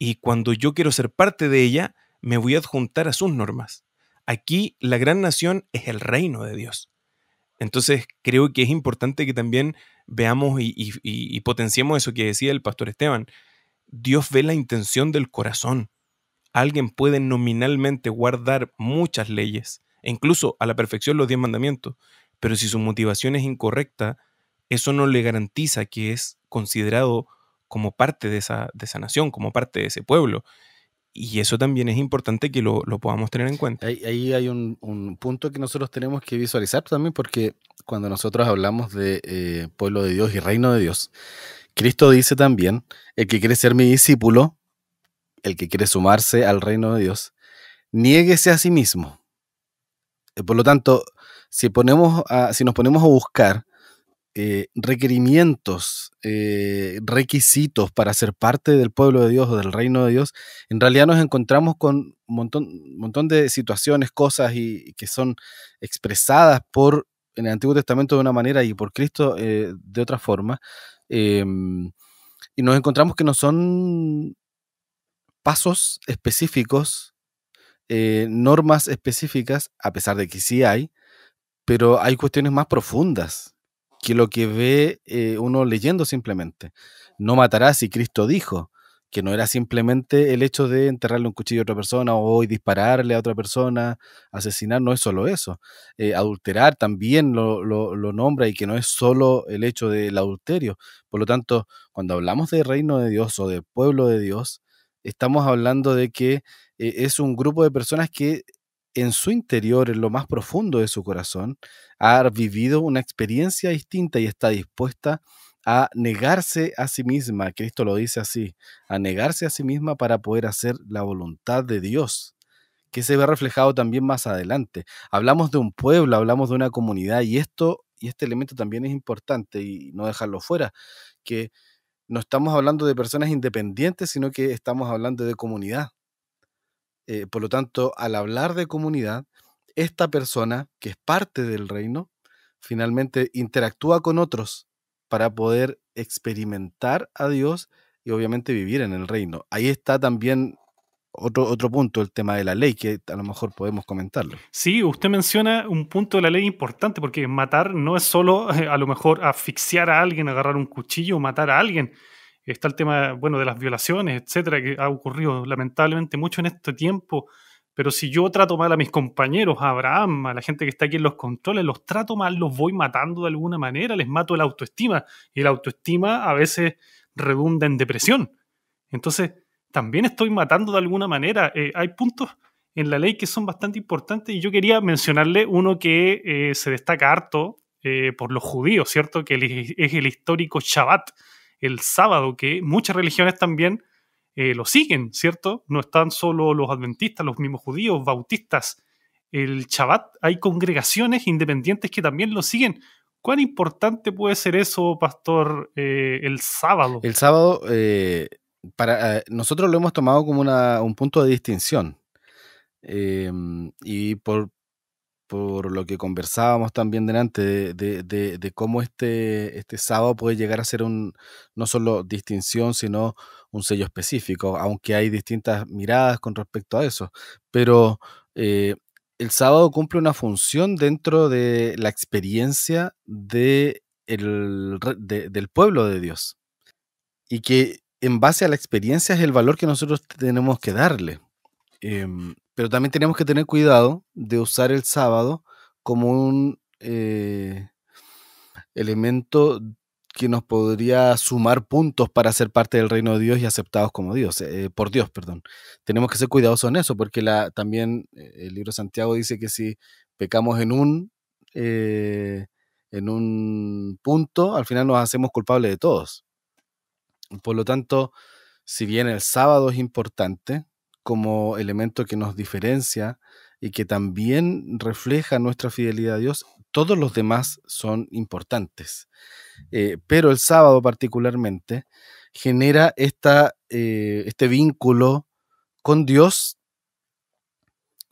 Y cuando yo quiero ser parte de ella, me voy a adjuntar a sus normas. Aquí la gran nación es el reino de Dios. Entonces creo que es importante que también veamos y, y potenciemos eso que decía el pastor Esteban. Dios ve la intención del corazón alguien puede nominalmente guardar muchas leyes, e incluso a la perfección los diez mandamientos, pero si su motivación es incorrecta, eso no le garantiza que es considerado como parte de esa, de nación, como parte de ese pueblo. Y eso también es importante que lo, podamos tener en cuenta. Ahí, ahí hay un, punto que nosotros tenemos que visualizar también, porque cuando nosotros hablamos de eh, pueblo de Dios y reino de Dios, Cristo dice también, el que quiere ser mi discípulo, el que quiere sumarse al reino de Dios, niéguese a sí mismo. Eh, por lo tanto, si, ponemos si nos ponemos a buscar eh, requerimientos, eh, requisitos para ser parte del pueblo de Dios o del reino de Dios, en realidad nos encontramos con un montón, montón de situaciones, cosas y, que son expresadas por en el Antiguo Testamento de una manera y por Cristo de otra forma. Em, y nos encontramos que no son pasos específicos, eh, normas específicas, a pesar de que sí hay, pero hay cuestiones más profundas que lo que ve eh, uno leyendo simplemente. No matarás si Cristo dijo que no era simplemente el hecho de enterrarle un cuchillo a otra persona o dispararle a otra persona, asesinar, no es solo eso. Eh, adulterar también lo, nombra y que no es solo el hecho del adulterio. Por lo tanto, cuando hablamos de reino de Dios o del pueblo de Dios, estamos hablando de que eh, es un grupo de personas que en su interior, en lo más profundo de su corazón, ha vivido una experiencia distinta y está dispuesta a negarse a sí misma, Cristo lo dice así, a negarse a sí misma para poder hacer la voluntad de Dios, que se ve reflejado también más adelante. Hablamos de un pueblo, hablamos de una comunidad y esto y este elemento también es importante y no dejarlo fuera, que no estamos hablando de personas independientes, sino que estamos hablando de comunidad. Eh, por lo tanto, al hablar de comunidad, esta persona, que es parte del reino, finalmente interactúa con otros para poder experimentar a Dios y obviamente vivir en el reino. Ahí está también otro, punto, el tema de la ley, que a lo mejor podemos comentarlo. Sí, usted menciona un punto de la ley importante, porque matar no es solo eh, a lo mejor asfixiar a alguien, agarrar un cuchillo, matar a alguien. Está el tema, bueno, de las violaciones, etcétera, que ha ocurrido lamentablemente mucho en este tiempo. Pero si yo trato mal a mis compañeros, a Abraham, a la gente que está aquí en los controles, los trato mal, los voy matando de alguna manera, les mato la autoestima. Y la autoestima a veces redunda en depresión. Entonces, también estoy matando de alguna manera. Eh, hay puntos en la ley que son bastante importantes y yo quería mencionarle uno que eh, se destaca harto eh, por los judíos, ¿cierto? Que es el histórico Shabbat, el sábado, que muchas religiones también lo siguen, ¿cierto? No están solo los adventistas, los mismos judíos, bautistas. El Shabbat, hay congregaciones independientes que también lo siguen, ¿Cuán importante puede ser eso, pastor, el sábado? El sábado, para, eh, nosotros lo hemos tomado como un punto de distinción. Eh, y por, lo que conversábamos también delante, de, cómo este, este sábado puede llegar a ser un, no solo distinción, sino un sello específico, aunque hay distintas miradas con respecto a eso. Pero eh, el sábado cumple una función dentro de la experiencia del pueblo de Dios. Y que en base a la experiencia es el valor que nosotros tenemos que darle. Em, pero también tenemos que tener cuidado de usar el sábado como un eh, elemento que nos podría sumar puntos para ser parte del reino de Dios y aceptados como Dios, eh, por Dios, perdón. Tenemos que ser cuidadosos en eso, porque la, también eh, el libro de Santiago dice que si pecamos en un, en un punto, al final nos hacemos culpables de todos. Por lo tanto, si bien el sábado es importante como elemento que nos diferencia y que también refleja nuestra fidelidad a Dios, todos los demás son importantes. Eh, pero el sábado particularmente genera eh, este vínculo con Dios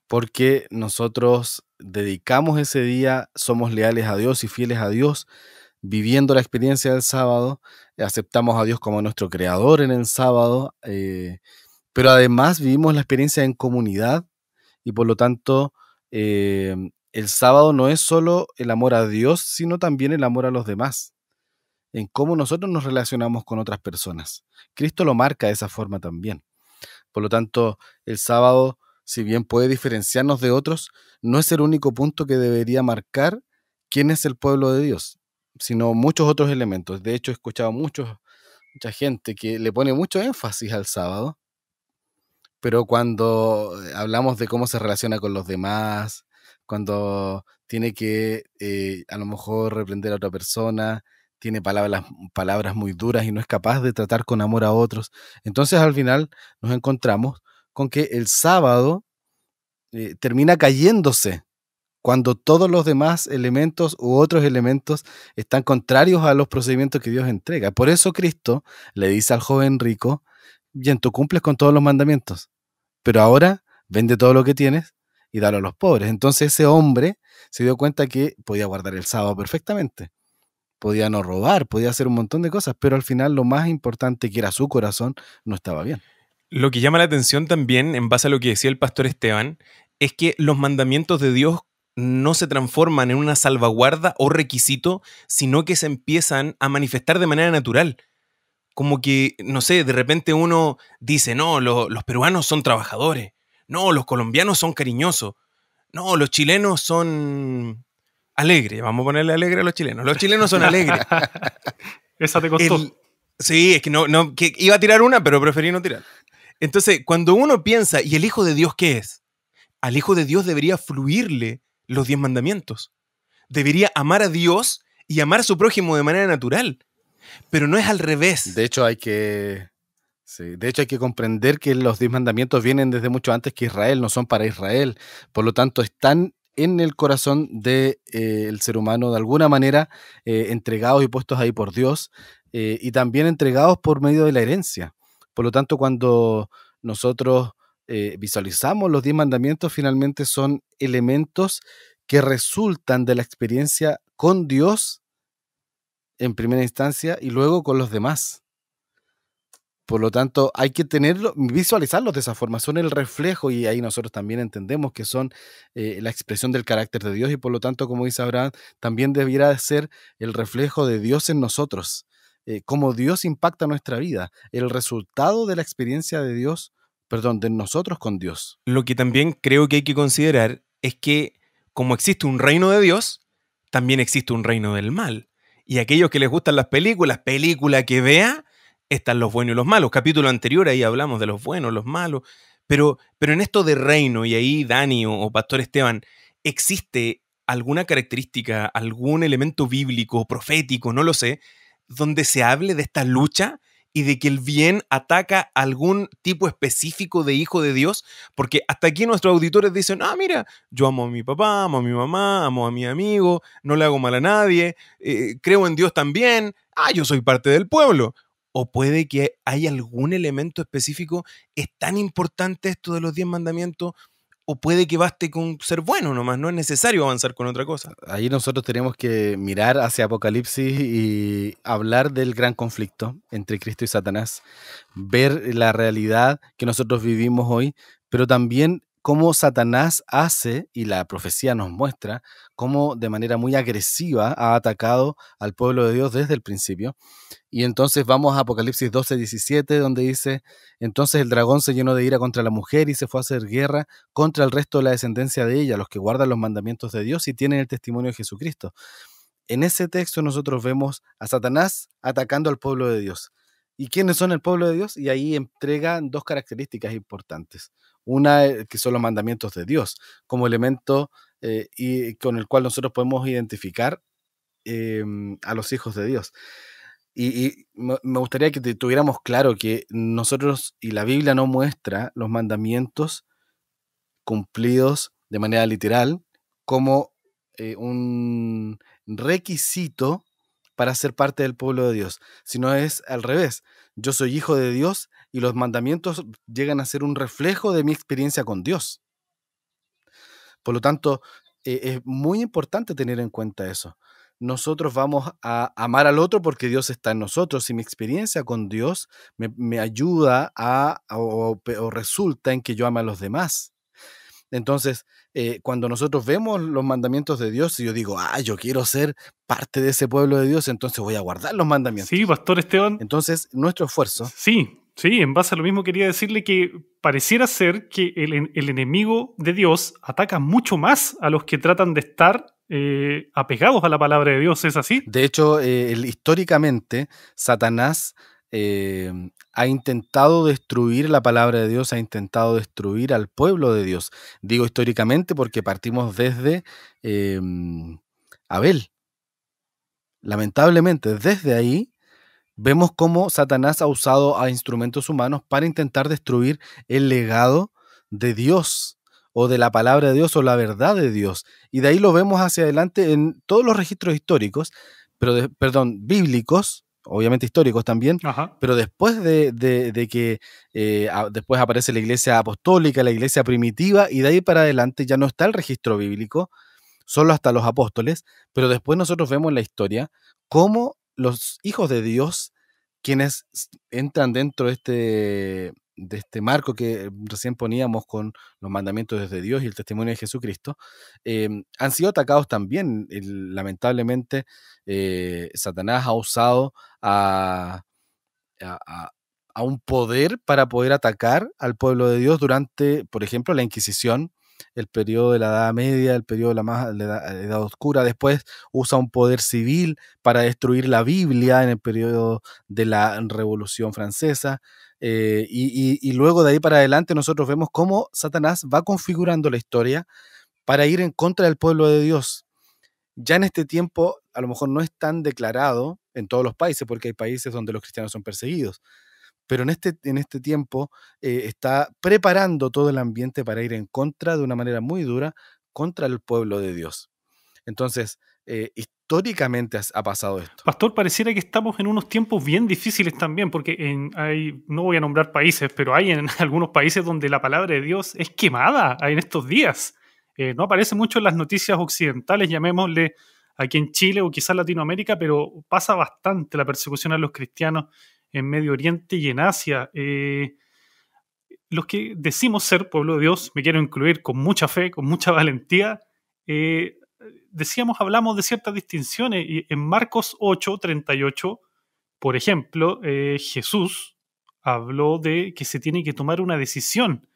porque nosotros dedicamos ese día, somos leales a Dios y fieles a Dios, viviendo la experiencia del sábado, aceptamos a Dios como nuestro creador en el sábado, eh, pero además vivimos la experiencia en comunidad y por lo tanto eh, el sábado no es solo el amor a Dios, sino también el amor a los demás, en cómo nosotros nos relacionamos con otras personas. Cristo lo marca de esa forma también. Por lo tanto, el sábado, si bien puede diferenciarnos de otros, no es el único punto que debería marcar quién es el pueblo de Dios sino muchos otros elementos. De hecho, he escuchado mucha gente que le pone mucho énfasis al sábado, pero cuando eh, hablamos de cómo se relaciona con los demás, cuando tiene que eh, a lo mejor reprender a otra persona, tiene palabras, palabras muy duras y no es capaz de tratar con amor a otros. Entonces al final nos encontramos con que el sábado eh, termina cayéndose cuando todos los demás elementos u otros elementos están contrarios a los procedimientos que Dios entrega. Por eso Cristo le dice al joven rico, bien, tú cumples con todos los mandamientos, pero ahora vende todo lo que tienes y dalo a los pobres. Entonces ese hombre se dio cuenta que podía guardar el sábado perfectamente, podía no robar, podía hacer un montón de cosas, pero al final lo más importante que era su corazón no estaba bien. Lo que llama la atención también, en base a lo que decía el pastor Esteban, es que los mandamientos de Dios no se transforman en una salvaguarda o requisito, sino que se empiezan a manifestar de manera natural. Como que, no sé, de repente uno dice, no, los peruanos son trabajadores, no, los colombianos son cariñosos, no, los chilenos son alegres, vamos a ponerle alegre a los chilenos, los chilenos son alegres. [laughs] Esa te costó. sí, es que, no, no, que iba a tirar una, pero preferí no tirar. Entonces, cuando uno piensa, ¿y el Hijo de Dios qué es? Al Hijo de Dios debería fluirle los diez mandamientos. Debería amar a Dios y amar a su prójimo de manera natural. Pero no es al revés. De hecho, hay que. de hecho, hay que comprender que los diez mandamientos vienen desde mucho antes que Israel, no son para Israel. Por lo tanto, están en el corazón del de, eh, el ser humano, de alguna manera eh, entregados y puestos ahí por Dios, eh, y también entregados por medio de la herencia. Por lo tanto, cuando nosotros eh, visualizamos, los diez mandamientos finalmente son elementos que resultan de la experiencia con Dios en primera instancia y luego con los demás. Por lo tanto, hay que tenerlo, visualizarlos de esa forma, son el reflejo y ahí nosotros también entendemos que son eh, la expresión del carácter de Dios y por lo tanto, como dice Abraham, también debiera ser el reflejo de Dios en nosotros, eh, como Dios impacta nuestra vida, el resultado de la experiencia de Dios perdón, de nosotros con Dios. Lo que también creo que hay que considerar es que como existe un reino de Dios, también existe un reino del mal. Y aquellos que les gustan las películas, película que vea, están los buenos y los malos. Capítulo anterior ahí hablamos de los buenos, los malos. Pero, pero en esto de reino, y ahí Dani o, o Pastor Esteban, ¿existe alguna característica, algún elemento bíblico, profético, no lo sé, donde se hable de esta lucha y de que el bien ataca algún tipo específico de hijo de Dios, porque hasta aquí nuestros auditores dicen, ah, mira, yo amo a mi papá, amo a mi mamá, amo a mi amigo, no le hago mal a nadie, eh, creo en Dios también, ah, yo soy parte del pueblo. O puede que hay algún elemento específico, es tan importante esto de los diez mandamientos, o puede que baste con ser bueno nomás, no es necesario avanzar con otra cosa. Ahí nosotros tenemos que mirar hacia Apocalipsis y hablar del gran conflicto entre Cristo y Satanás, ver la realidad que nosotros vivimos hoy, pero también cómo Satanás hace, y la profecía nos muestra, cómo de manera muy agresiva ha atacado al pueblo de Dios desde el principio. Y entonces vamos a Apocalipsis 12, 17, donde dice, entonces el dragón se llenó de ira contra la mujer y se fue a hacer guerra contra el resto de la descendencia de ella, los que guardan los mandamientos de Dios y tienen el testimonio de Jesucristo. En ese texto nosotros vemos a Satanás atacando al pueblo de Dios. ¿Y quiénes son el pueblo de Dios? Y ahí entrega dos características importantes. Una eh, que son los mandamientos de Dios, como elemento eh, y con el cual nosotros podemos identificar em, a los hijos de Dios. Y, me gustaría que tuviéramos claro que nosotros y la Biblia no muestra los mandamientos cumplidos de manera literal como eh, un requisito para ser parte del pueblo de Dios, sino es al revés. Yo soy hijo de Dios y los mandamientos llegan a ser un reflejo de mi experiencia con Dios. Por lo tanto, e, es muy importante tener en cuenta eso. Nosotros vamos a amar al otro porque Dios está en nosotros y mi experiencia con Dios me, ayuda a o, o resulta en que yo ame a los demás. Entonces, eh, cuando nosotros vemos los mandamientos de Dios, y yo digo, ah, yo quiero ser parte de ese pueblo de Dios, entonces voy a guardar los mandamientos. Sí, Pastor Esteban. Entonces, nuestro esfuerzo. Sí, sí, en base a lo mismo quería decirle que pareciera ser que el, enemigo de Dios ataca mucho más a los que tratan de estar eh, apegados a la palabra de Dios, ¿es así? De hecho, eh, históricamente, Satanás Em, ha intentado destruir la palabra de Dios, ha intentado destruir al pueblo de Dios. Digo históricamente porque partimos desde em, Abel. Lamentablemente, desde ahí vemos cómo Satanás ha usado a instrumentos humanos para intentar destruir el legado de Dios o de la palabra de Dios o la verdad de Dios. Y de ahí lo vemos hacia adelante en todos los registros históricos, pero perdón, bíblicos, obviamente históricos también, pero después de, que eh, después aparece la iglesia apostólica, la iglesia primitiva, y de ahí para adelante ya no está el registro bíblico, solo hasta los apóstoles, pero después nosotros vemos en la historia cómo los hijos de Dios, quienes entran dentro de este de este marco que mm, recién poníamos con los mandamientos desde Dios y el testimonio de Jesucristo, em, han sido atacados también. lamentablemente, eh, Satanás ha usado a, un poder para poder atacar al pueblo de Dios durante, por ejemplo, la Inquisición el periodo de la Edad Media, el periodo la, de la, Edad Oscura, después usa un poder civil para destruir la Biblia en el periodo de la Revolución Francesa, eh, y, luego de ahí para adelante nosotros vemos cómo Satanás va configurando la historia para ir en contra del pueblo de Dios. Ya en este tiempo a lo mejor no es tan declarado en todos los países, porque hay países donde los cristianos son perseguidos, pero en este, en este tiempo eh, está preparando todo el ambiente para ir en contra de una manera muy dura contra el pueblo de Dios. Entonces, eh, históricamente ha pasado esto. Pastor, pareciera que estamos en unos tiempos bien difíciles también, porque en, hay, no voy a nombrar países, pero hay en [laughs] algunos países donde la palabra de Dios es quemada en estos días. Eh, no aparece mucho en las noticias occidentales, llamémosle aquí en Chile o quizás Latinoamérica, pero pasa bastante la persecución a los cristianos en Medio Oriente y en Asia. Eh, los que decimos ser pueblo de Dios, me quiero incluir con mucha fe, con mucha valentía, eh, decíamos, hablamos de ciertas distinciones. Y en Marcos 8, 38, por ejemplo, eh, Jesús habló de que se tiene que tomar una decisión.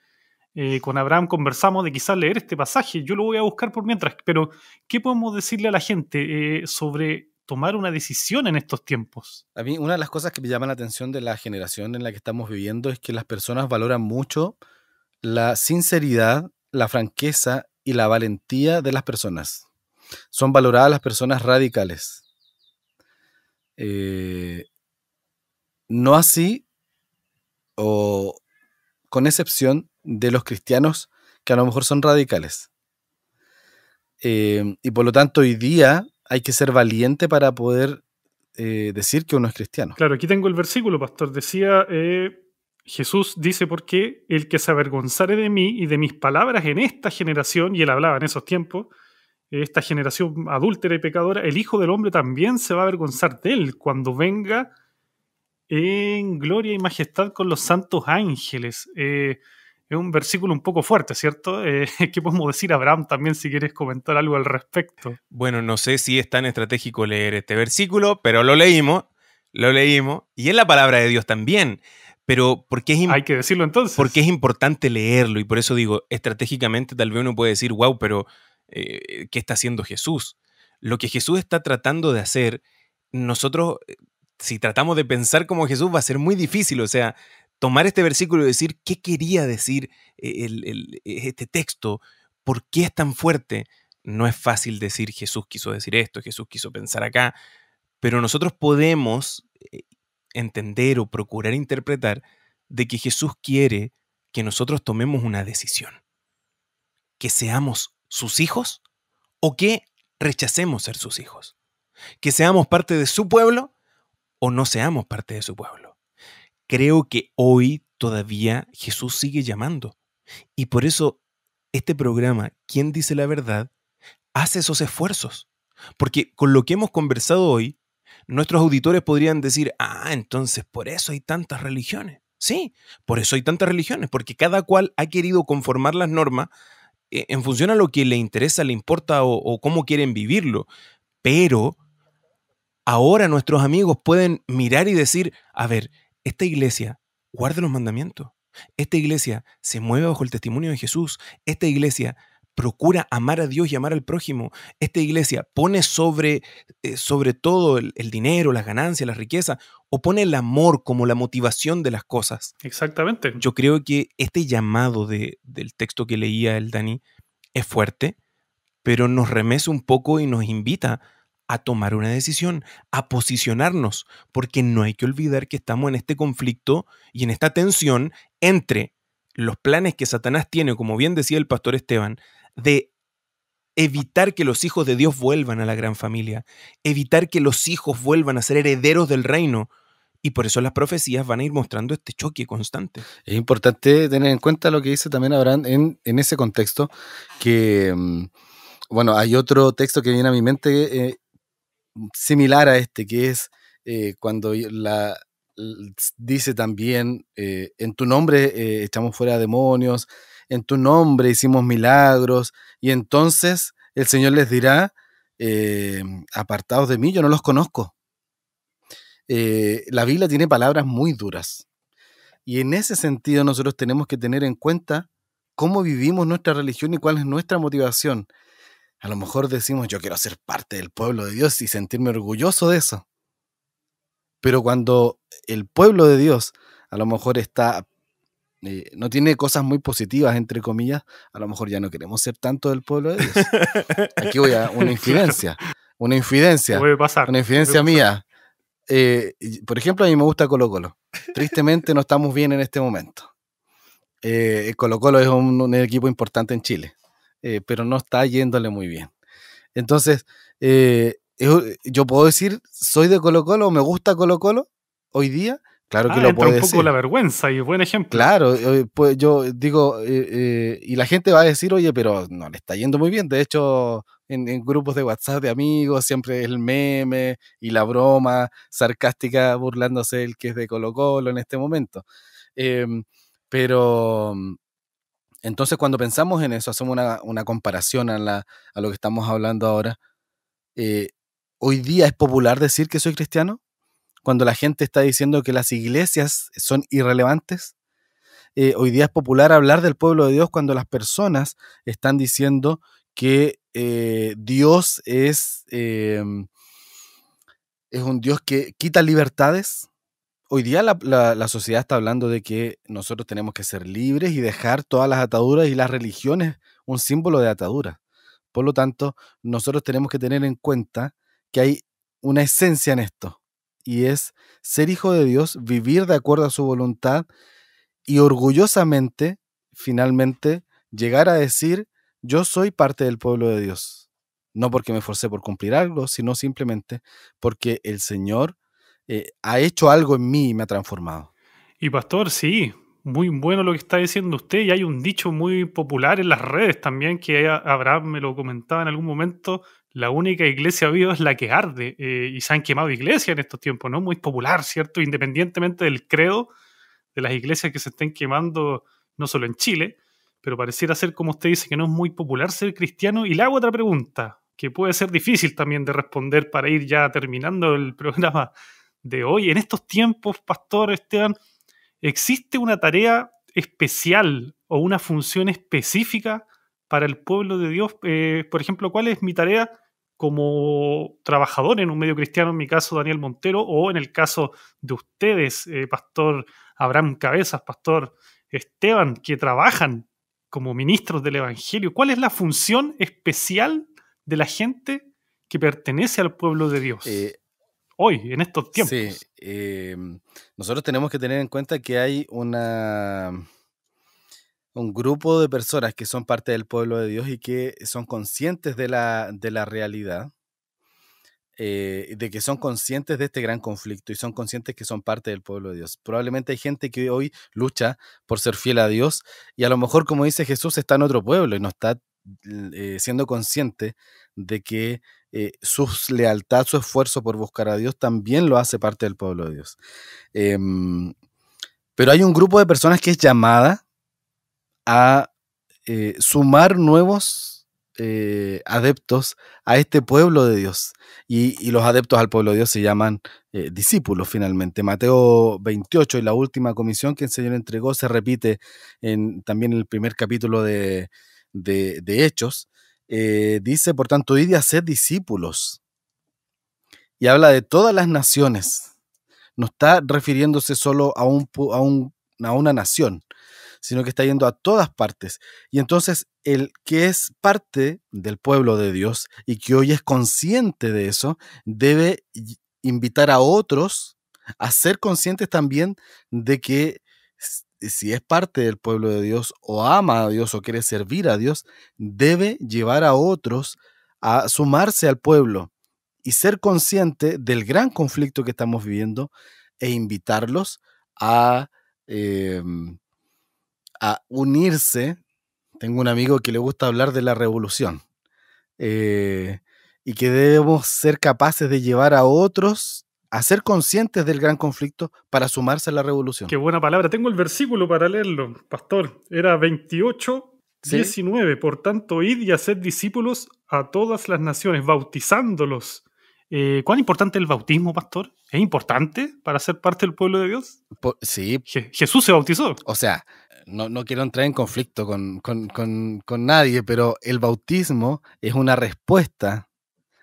Eh, con Abraham conversamos de quizás leer este pasaje. Yo lo voy a buscar por mientras, pero ¿qué podemos decirle a la gente eh, sobre tomar una decisión en estos tiempos? A mí una de las cosas que me llama la atención de la generación en la que estamos viviendo es que las personas valoran mucho la sinceridad, la franqueza y la valentía de las personas son valoradas las personas radicales. Eh, no así, o con excepción de los cristianos que a lo mejor son radicales. Eh, y por lo tanto, hoy día hay que ser valiente para poder eh, decir que uno es cristiano. Claro, aquí tengo el versículo, pastor. Decía, Jesús dice, porque el que se avergonzare de mí y de mis palabras en esta generación, y él hablaba en esos tiempos, esta generación adúltera y pecadora, el Hijo del Hombre también se va a avergonzar de él cuando venga en gloria y majestad con los santos ángeles. Eh, es un versículo un poco fuerte, ¿cierto? Eh, [laughs] ¿Qué podemos decir, Abraham, también si quieres comentar algo al respecto? Bueno, no sé si es tan estratégico leer este versículo, pero lo leímos, lo leímos, y es la palabra de Dios también. Pero porque es Hay que decirlo entonces. Porque es importante leerlo, y por eso digo, estratégicamente tal vez uno puede decir, wow, pero eh, eh, qué está haciendo Jesús. Lo que Jesús está tratando de hacer, nosotros, eh, si tratamos de pensar como Jesús, va a ser muy difícil. O sea, tomar este versículo y decir qué quería decir el, este texto, por qué es tan fuerte. No es fácil decir Jesús quiso decir esto, Jesús quiso pensar acá, pero nosotros podemos entender o procurar interpretar de que Jesús quiere que nosotros tomemos una decisión, que seamos sus hijos o que rechacemos ser sus hijos. Que seamos parte de su pueblo o no seamos parte de su pueblo. Creo que hoy todavía Jesús sigue llamando. Y por eso este programa, ¿Quién dice la verdad?, hace esos esfuerzos. Porque con lo que hemos conversado hoy, nuestros auditores podrían decir, ah, entonces por eso hay tantas religiones. Sí, por eso hay tantas religiones, porque cada cual ha querido conformar las normas e, en función a lo que le interesa, le importa o, cómo quieren vivirlo. Pero ahora nuestros amigos pueden mirar y decir, a ver, esta iglesia guarda los mandamientos. Esta iglesia se mueve bajo el testimonio de Jesús. Esta iglesia procura amar a Dios y amar al prójimo. Esta iglesia pone sobre, eh, sobre todo el, dinero, las ganancias, las riquezas, o pone el amor como la motivación de las cosas. Exactamente. Yo creo que este llamado del texto que leía el Dani es fuerte, pero nos remesa un poco y nos invita a tomar una decisión, a posicionarnos, porque no hay que olvidar que estamos en este conflicto y en esta tensión entre los planes que Satanás tiene, como bien decía el pastor Esteban, de evitar que los hijos de Dios vuelvan a la gran familia, evitar que los hijos vuelvan a ser herederos del reino. Y por eso las profecías van a ir mostrando este choque constante. Es importante tener en cuenta lo que dice también Abraham en, ese contexto, que, mm, bueno, hay otro texto que viene a mi mente eh, similar a este, que es eh, cuando dice también, eh, en tu nombre estamos fuera de demonios, en tu nombre hicimos milagros, y entonces el Señor les dirá, eh, apartados de mí, yo no los conozco. Eh, la Biblia tiene palabras muy duras. Y en ese sentido nosotros tenemos que tener en cuenta cómo vivimos nuestra religión y cuál es nuestra motivación. A lo mejor decimos, yo quiero ser parte del pueblo de Dios y sentirme orgulloso de eso. Pero cuando el pueblo de Dios a lo mejor está eh, no tiene cosas muy positivas, entre comillas, a lo mejor ya no queremos ser tanto del pueblo de Dios. Aquí voy a una [laughs] infidencia, una infidencia, una infidencia mía. Eh, por ejemplo, a mí me gusta Colo Colo. Tristemente no estamos bien en este momento. Eh, Colo Colo es un, un, equipo importante en Chile, pero no está yéndole muy bien. Entonces, yo puedo decir, soy de Colo Colo, me gusta Colo Colo hoy día, Claro que ah, lo un poco la vergüenza y buen ejemplo. Claro, eh, pues yo digo, eh, eh, y la gente va a decir, oye, pero no le está yendo muy bien. De hecho, en, grupos de WhatsApp de amigos siempre el meme y la broma sarcástica burlándose el que es de Colo Colo en este momento. Em, pero entonces cuando pensamos en eso, hacemos una, comparación a, lo que estamos hablando ahora. ¿Hoy día es popular decir que soy cristiano? cuando la gente está diciendo que las iglesias son irrelevantes. Eh, hoy día es popular hablar del pueblo de Dios cuando las personas están diciendo que eh, Dios es, em, es un Dios que quita libertades. Hoy día la, la, sociedad está hablando de que nosotros tenemos que ser libres y dejar todas las ataduras y las religiones un símbolo de atadura. Por lo tanto, nosotros tenemos que tener en cuenta que hay una esencia en esto y es ser hijo de Dios, vivir de acuerdo a su voluntad y orgullosamente, finalmente, llegar a decir, yo soy parte del pueblo de Dios. No porque me esforcé por cumplir algo, sino simplemente porque el Señor eh, ha hecho algo en mí y me ha transformado. Y pastor, sí, muy bueno lo que está diciendo usted. Y hay un dicho muy popular en las redes también, que Abraham me lo comentaba en algún momento, la única iglesia viva es la que arde. Eh, y se han quemado iglesias en estos tiempos, ¿no? Muy popular, ¿cierto? Independientemente del credo de las iglesias que se estén quemando, no solo en Chile, pero pareciera ser, como usted dice, que no es muy popular ser cristiano. Y le hago otra pregunta, que puede ser difícil también de responder para ir ya terminando el [laughs] programa de hoy. En estos tiempos, Pastor Esteban, ¿existe una tarea especial o una función específica para el pueblo de Dios? Eh, por ejemplo, ¿cuál es mi tarea? como trabajador en un medio cristiano, en mi caso Daniel Montero, o en el caso de ustedes, eh, Pastor Abraham Cabezas, Pastor Esteban, que trabajan como ministros del Evangelio. ¿Cuál es la función especial de la gente que pertenece al pueblo de Dios? Eh, Hoy, en estos tiempos. Sí, em, nosotros tenemos que tener en cuenta que hay una un grupo de personas que son parte del pueblo de Dios y que son conscientes de la, realidad, eh, de que son conscientes de este gran conflicto y son conscientes que son parte del pueblo de Dios. Probablemente hay gente que hoy lucha por ser fiel a Dios y a lo mejor, como dice Jesús, está en otro pueblo y no está mm, eh, siendo consciente de que eh, su lealtad, su esfuerzo por buscar a Dios también lo hace parte del pueblo de Dios. Em, pero hay un grupo de personas que es llamada a eh, sumar nuevos eh, adeptos a este pueblo de Dios. Y, los adeptos al pueblo de Dios se llaman eh, discípulos finalmente. Mateo 28 y la última comisión que el Señor entregó se repite en, también en el primer capítulo de, Hechos. dice, por tanto, id a ser discípulos. Y habla de todas las naciones. No está refiriéndose solo a, un, a, a una nación, sino que está yendo a todas partes. Y entonces el que es parte del pueblo de Dios y que hoy es consciente de eso, debe invitar a otros a ser conscientes también de que si es parte del pueblo de Dios o ama a Dios o quiere servir a Dios, debe llevar a otros a sumarse al pueblo y ser consciente del gran conflicto que estamos viviendo e invitarlos a em, unirse. Tengo un amigo que le gusta hablar de la revolución eh, y que debemos ser capaces de llevar a otros a ser conscientes del gran conflicto para sumarse a la revolución. Qué buena palabra. Tengo el versículo para leerlo, pastor. Era 28, 19. Por tanto, id y haced discípulos a todas las naciones, bautizándolos eh, ¿Cuán importante es el bautismo, pastor? ¿Es importante para ser parte del pueblo de Dios? sí. Jesús se bautizó. O sea, no, quiero entrar en conflicto con, nadie, pero el bautismo es una respuesta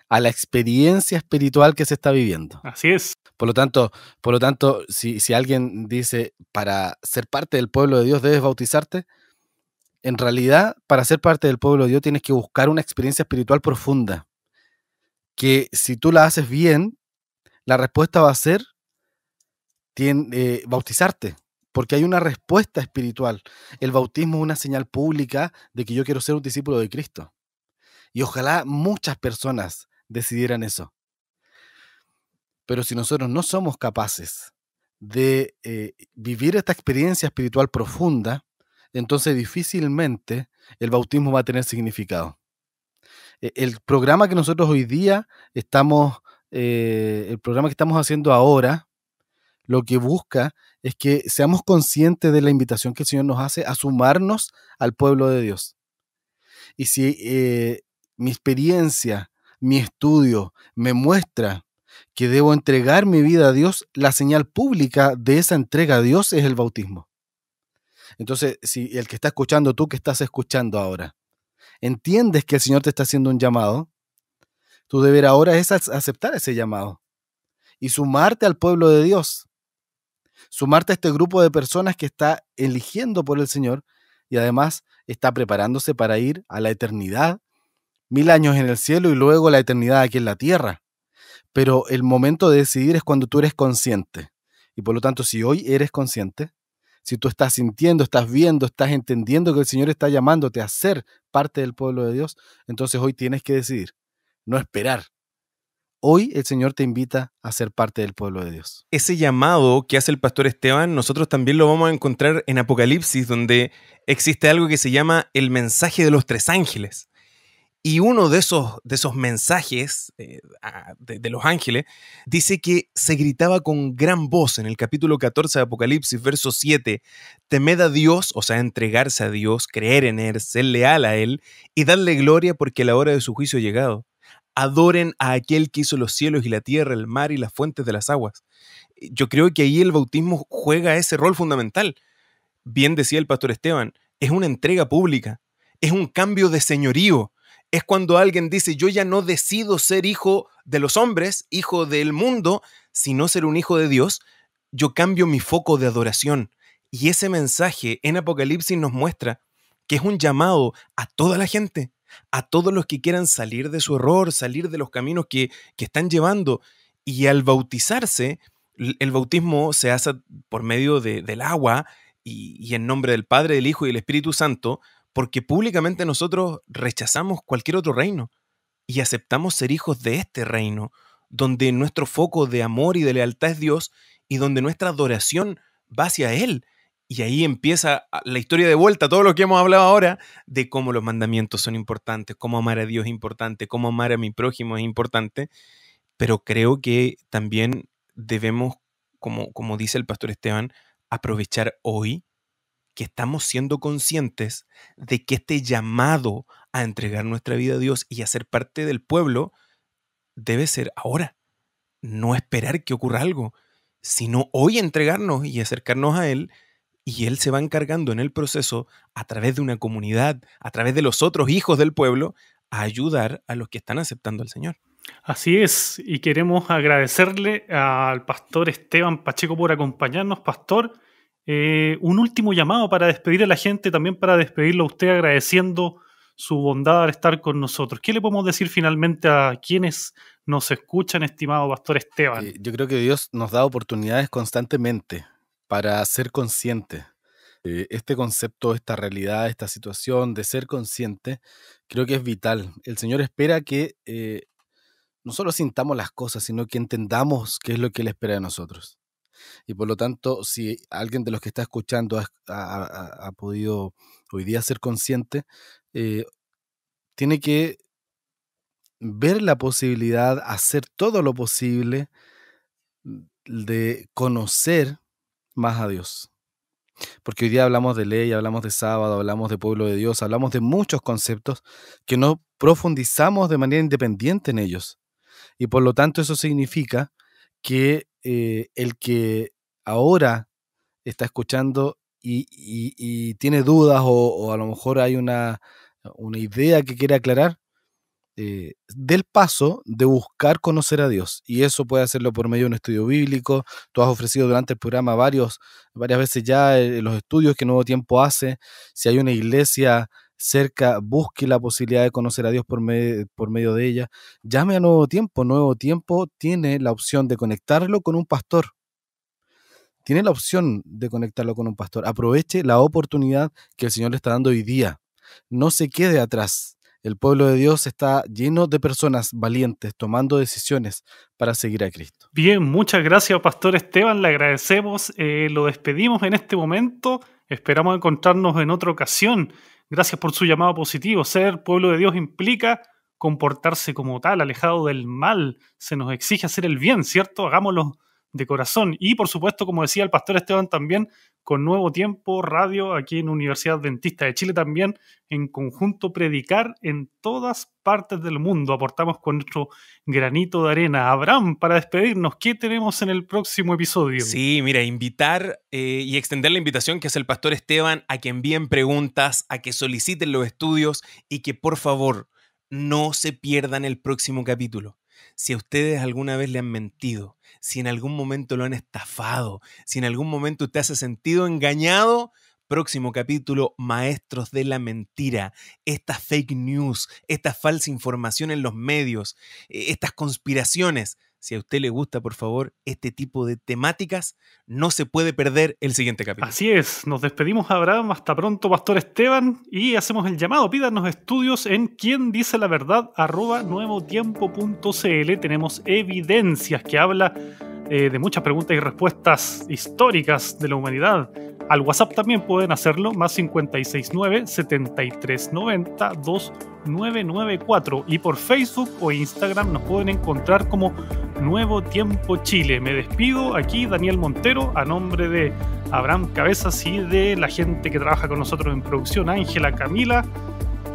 a la experiencia espiritual que se está viviendo. Así es. Por lo tanto, por lo tanto si, alguien dice, para ser parte del pueblo de Dios debes bautizarte, en realidad, para ser parte del pueblo de Dios tienes que buscar una experiencia espiritual profunda, que si tú la haces bien, la respuesta va a ser eh, bautizarte porque hay una respuesta espiritual. El bautismo es una señal pública de que yo quiero ser un discípulo de Cristo. Y ojalá muchas personas decidieran eso. Pero si nosotros no somos capaces de eh, vivir esta experiencia espiritual profunda, entonces difícilmente el bautismo va a tener significado. E, el programa que nosotros hoy día estamos, eh, el programa que estamos haciendo ahora, lo que busca es que seamos conscientes de la invitación que el Señor nos hace a sumarnos al pueblo de Dios. Y si eh, mi experiencia, mi estudio me muestra que debo entregar mi vida a Dios, la señal pública de esa entrega a Dios es el bautismo. Entonces, si el que está escuchando, tú que estás escuchando ahora, entiendes que el Señor te está haciendo un llamado, tu deber ahora es aceptar ese llamado y sumarte al pueblo de Dios sumarte a este grupo de personas que está eligiendo por el Señor y además está preparándose para ir a la eternidad, mil años en el cielo y luego la eternidad aquí en la tierra. Pero el momento de decidir es cuando tú eres consciente. Y por lo tanto, si hoy eres consciente, si tú estás sintiendo, estás viendo, estás entendiendo que el Señor está llamándote a ser parte del pueblo de Dios, entonces hoy tienes que decidir, no esperar, Hoy el Señor te invita a ser parte del pueblo de Dios. Ese llamado que hace el pastor Esteban, nosotros también lo vamos a encontrar en Apocalipsis, donde existe algo que se llama el mensaje de los tres ángeles. Y uno de esos, de esos mensajes eh, de, de, los ángeles dice que se gritaba con gran voz en el capítulo 14 de Apocalipsis, verso 7, temed a Dios, o sea, entregarse a Dios, creer en Él, ser leal a Él y darle gloria porque la hora de su juicio ha llegado adoren a aquel que hizo los cielos y la tierra, el mar y las fuentes de las aguas. Yo creo que ahí el bautismo juega ese rol fundamental. Bien decía el pastor Esteban, es una entrega pública, es un cambio de señorío, es cuando alguien dice, yo ya no decido ser hijo de los hombres, hijo del mundo, sino ser un hijo de Dios, yo cambio mi foco de adoración. Y ese mensaje en Apocalipsis nos muestra que es un llamado a toda la gente, a todos los que quieran salir de su error, salir de los caminos que, están llevando. Y al bautizarse, el bautismo se hace por medio del agua y, en nombre del Padre, del Hijo y del Espíritu Santo, porque públicamente nosotros rechazamos cualquier otro reino y aceptamos ser hijos de este reino, donde nuestro foco de amor y de lealtad es Dios y donde nuestra adoración va hacia Él y ahí empieza ah, la historia de vuelta, todo lo que hemos hablado ahora, de cómo los mandamientos son importantes, cómo amar a Dios es importante, cómo amar a mi prójimo es importante. Pero creo que también debemos, como, como dice el pastor Esteban, aprovechar hoy que estamos siendo conscientes de que este llamado a entregar nuestra vida a Dios y a ser parte del pueblo debe ser ahora. No esperar que ocurra algo, sino hoy entregarnos y acercarnos a Él y él se va encargando en el proceso, a través de una comunidad, a través de los otros hijos del pueblo, a ayudar a los que están aceptando al Señor. Así es, y queremos agradecerle al pastor Esteban Pacheco por acompañarnos, pastor. Eh, un último llamado para despedir a la gente, también para despedirlo a usted agradeciendo su bondad al estar con nosotros. ¿Qué le podemos decir finalmente a quienes nos escuchan, estimado Pastor Esteban? Eh, yo creo que Dios nos da oportunidades constantemente para ser consciente. Eh, este concepto, esta realidad, esta situación de ser consciente, creo que es vital. El Señor espera que eh, no solo sintamos las cosas, sino que entendamos qué es lo que Él espera de nosotros. Y por lo tanto, si alguien de los que está escuchando ha, podido hoy día ser consciente, eh, tiene que ver la posibilidad, hacer todo lo posible mm, de conocer más a Dios. Porque hoy día hablamos de ley, hablamos de sábado, hablamos de pueblo de Dios, hablamos de muchos conceptos que no profundizamos de manera independiente en ellos. Y por lo tanto eso significa que eh, el que ahora está escuchando y, tiene dudas o, a lo mejor hay una idea que quiere aclarar, eh, del paso de buscar conocer a Dios. Y eso puede hacerlo por medio de un estudio bíblico. Tú has ofrecido durante el programa varios, varias veces ya eh, los estudios que Nuevo Tiempo hace. Si hay una iglesia cerca, busque la posibilidad de conocer a Dios por, por medio de ella. Llame a Nuevo Tiempo. Nuevo Tiempo tiene la opción de conectarlo con un pastor. Tiene la opción de conectarlo con un pastor. Aproveche la oportunidad que el Señor le está dando hoy día. No se quede atrás el pueblo de Dios está lleno de personas valientes tomando decisiones para seguir a Cristo. Bien, muchas gracias, Pastor Esteban. Le agradecemos. Eh, lo despedimos en este momento. Esperamos encontrarnos en otra ocasión. Gracias por su llamado positivo. Ser pueblo de Dios implica comportarse como tal, alejado del mal. Se nos exige hacer el bien, ¿cierto? Hagámoslo de corazón. Y por supuesto, como decía el pastor Esteban también, con Nuevo Tiempo Radio aquí en Universidad Dentista de Chile también, en conjunto predicar en todas partes del mundo. Aportamos con nuestro granito de arena. Abraham, para despedirnos, ¿qué tenemos en el próximo episodio? Sí, mira, invitar eh, y extender la invitación que hace el pastor Esteban a que envíen preguntas, a que soliciten los estudios y que por favor no se pierdan el próximo capítulo si a ustedes alguna vez le han mentido, si en algún momento lo han estafado, si en algún momento usted se ha sentido engañado, próximo capítulo, Maestros de la Mentira, estas fake news, esta falsa información en los medios, eh, estas conspiraciones. Si a usted le gusta, por favor, este tipo de temáticas, no se puede perder el siguiente capítulo. Así es, nos despedimos Abraham, hasta pronto Pastor Esteban y hacemos el llamado, pídanos estudios en quien dice la verdad arroba nuevotiempo.cl. Tenemos evidencias que habla eh, de muchas preguntas y respuestas históricas de la humanidad al WhatsApp también pueden hacerlo, más 569-7390-2994. Y por Facebook o Instagram nos pueden encontrar como Nuevo Tiempo Chile. Me despido aquí, Daniel Montero, a nombre de Abraham Cabezas y de la gente que trabaja con nosotros en producción, Ángela Camila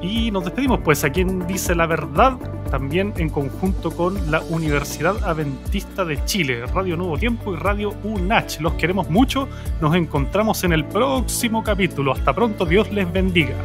y nos despedimos, pues, a quien dice la verdad, también en conjunto con la Universidad Adventista de Chile, Radio Nuevo Tiempo y Radio UNACH. Los queremos mucho, nos encontramos en el próximo capítulo. Hasta pronto, Dios les bendiga.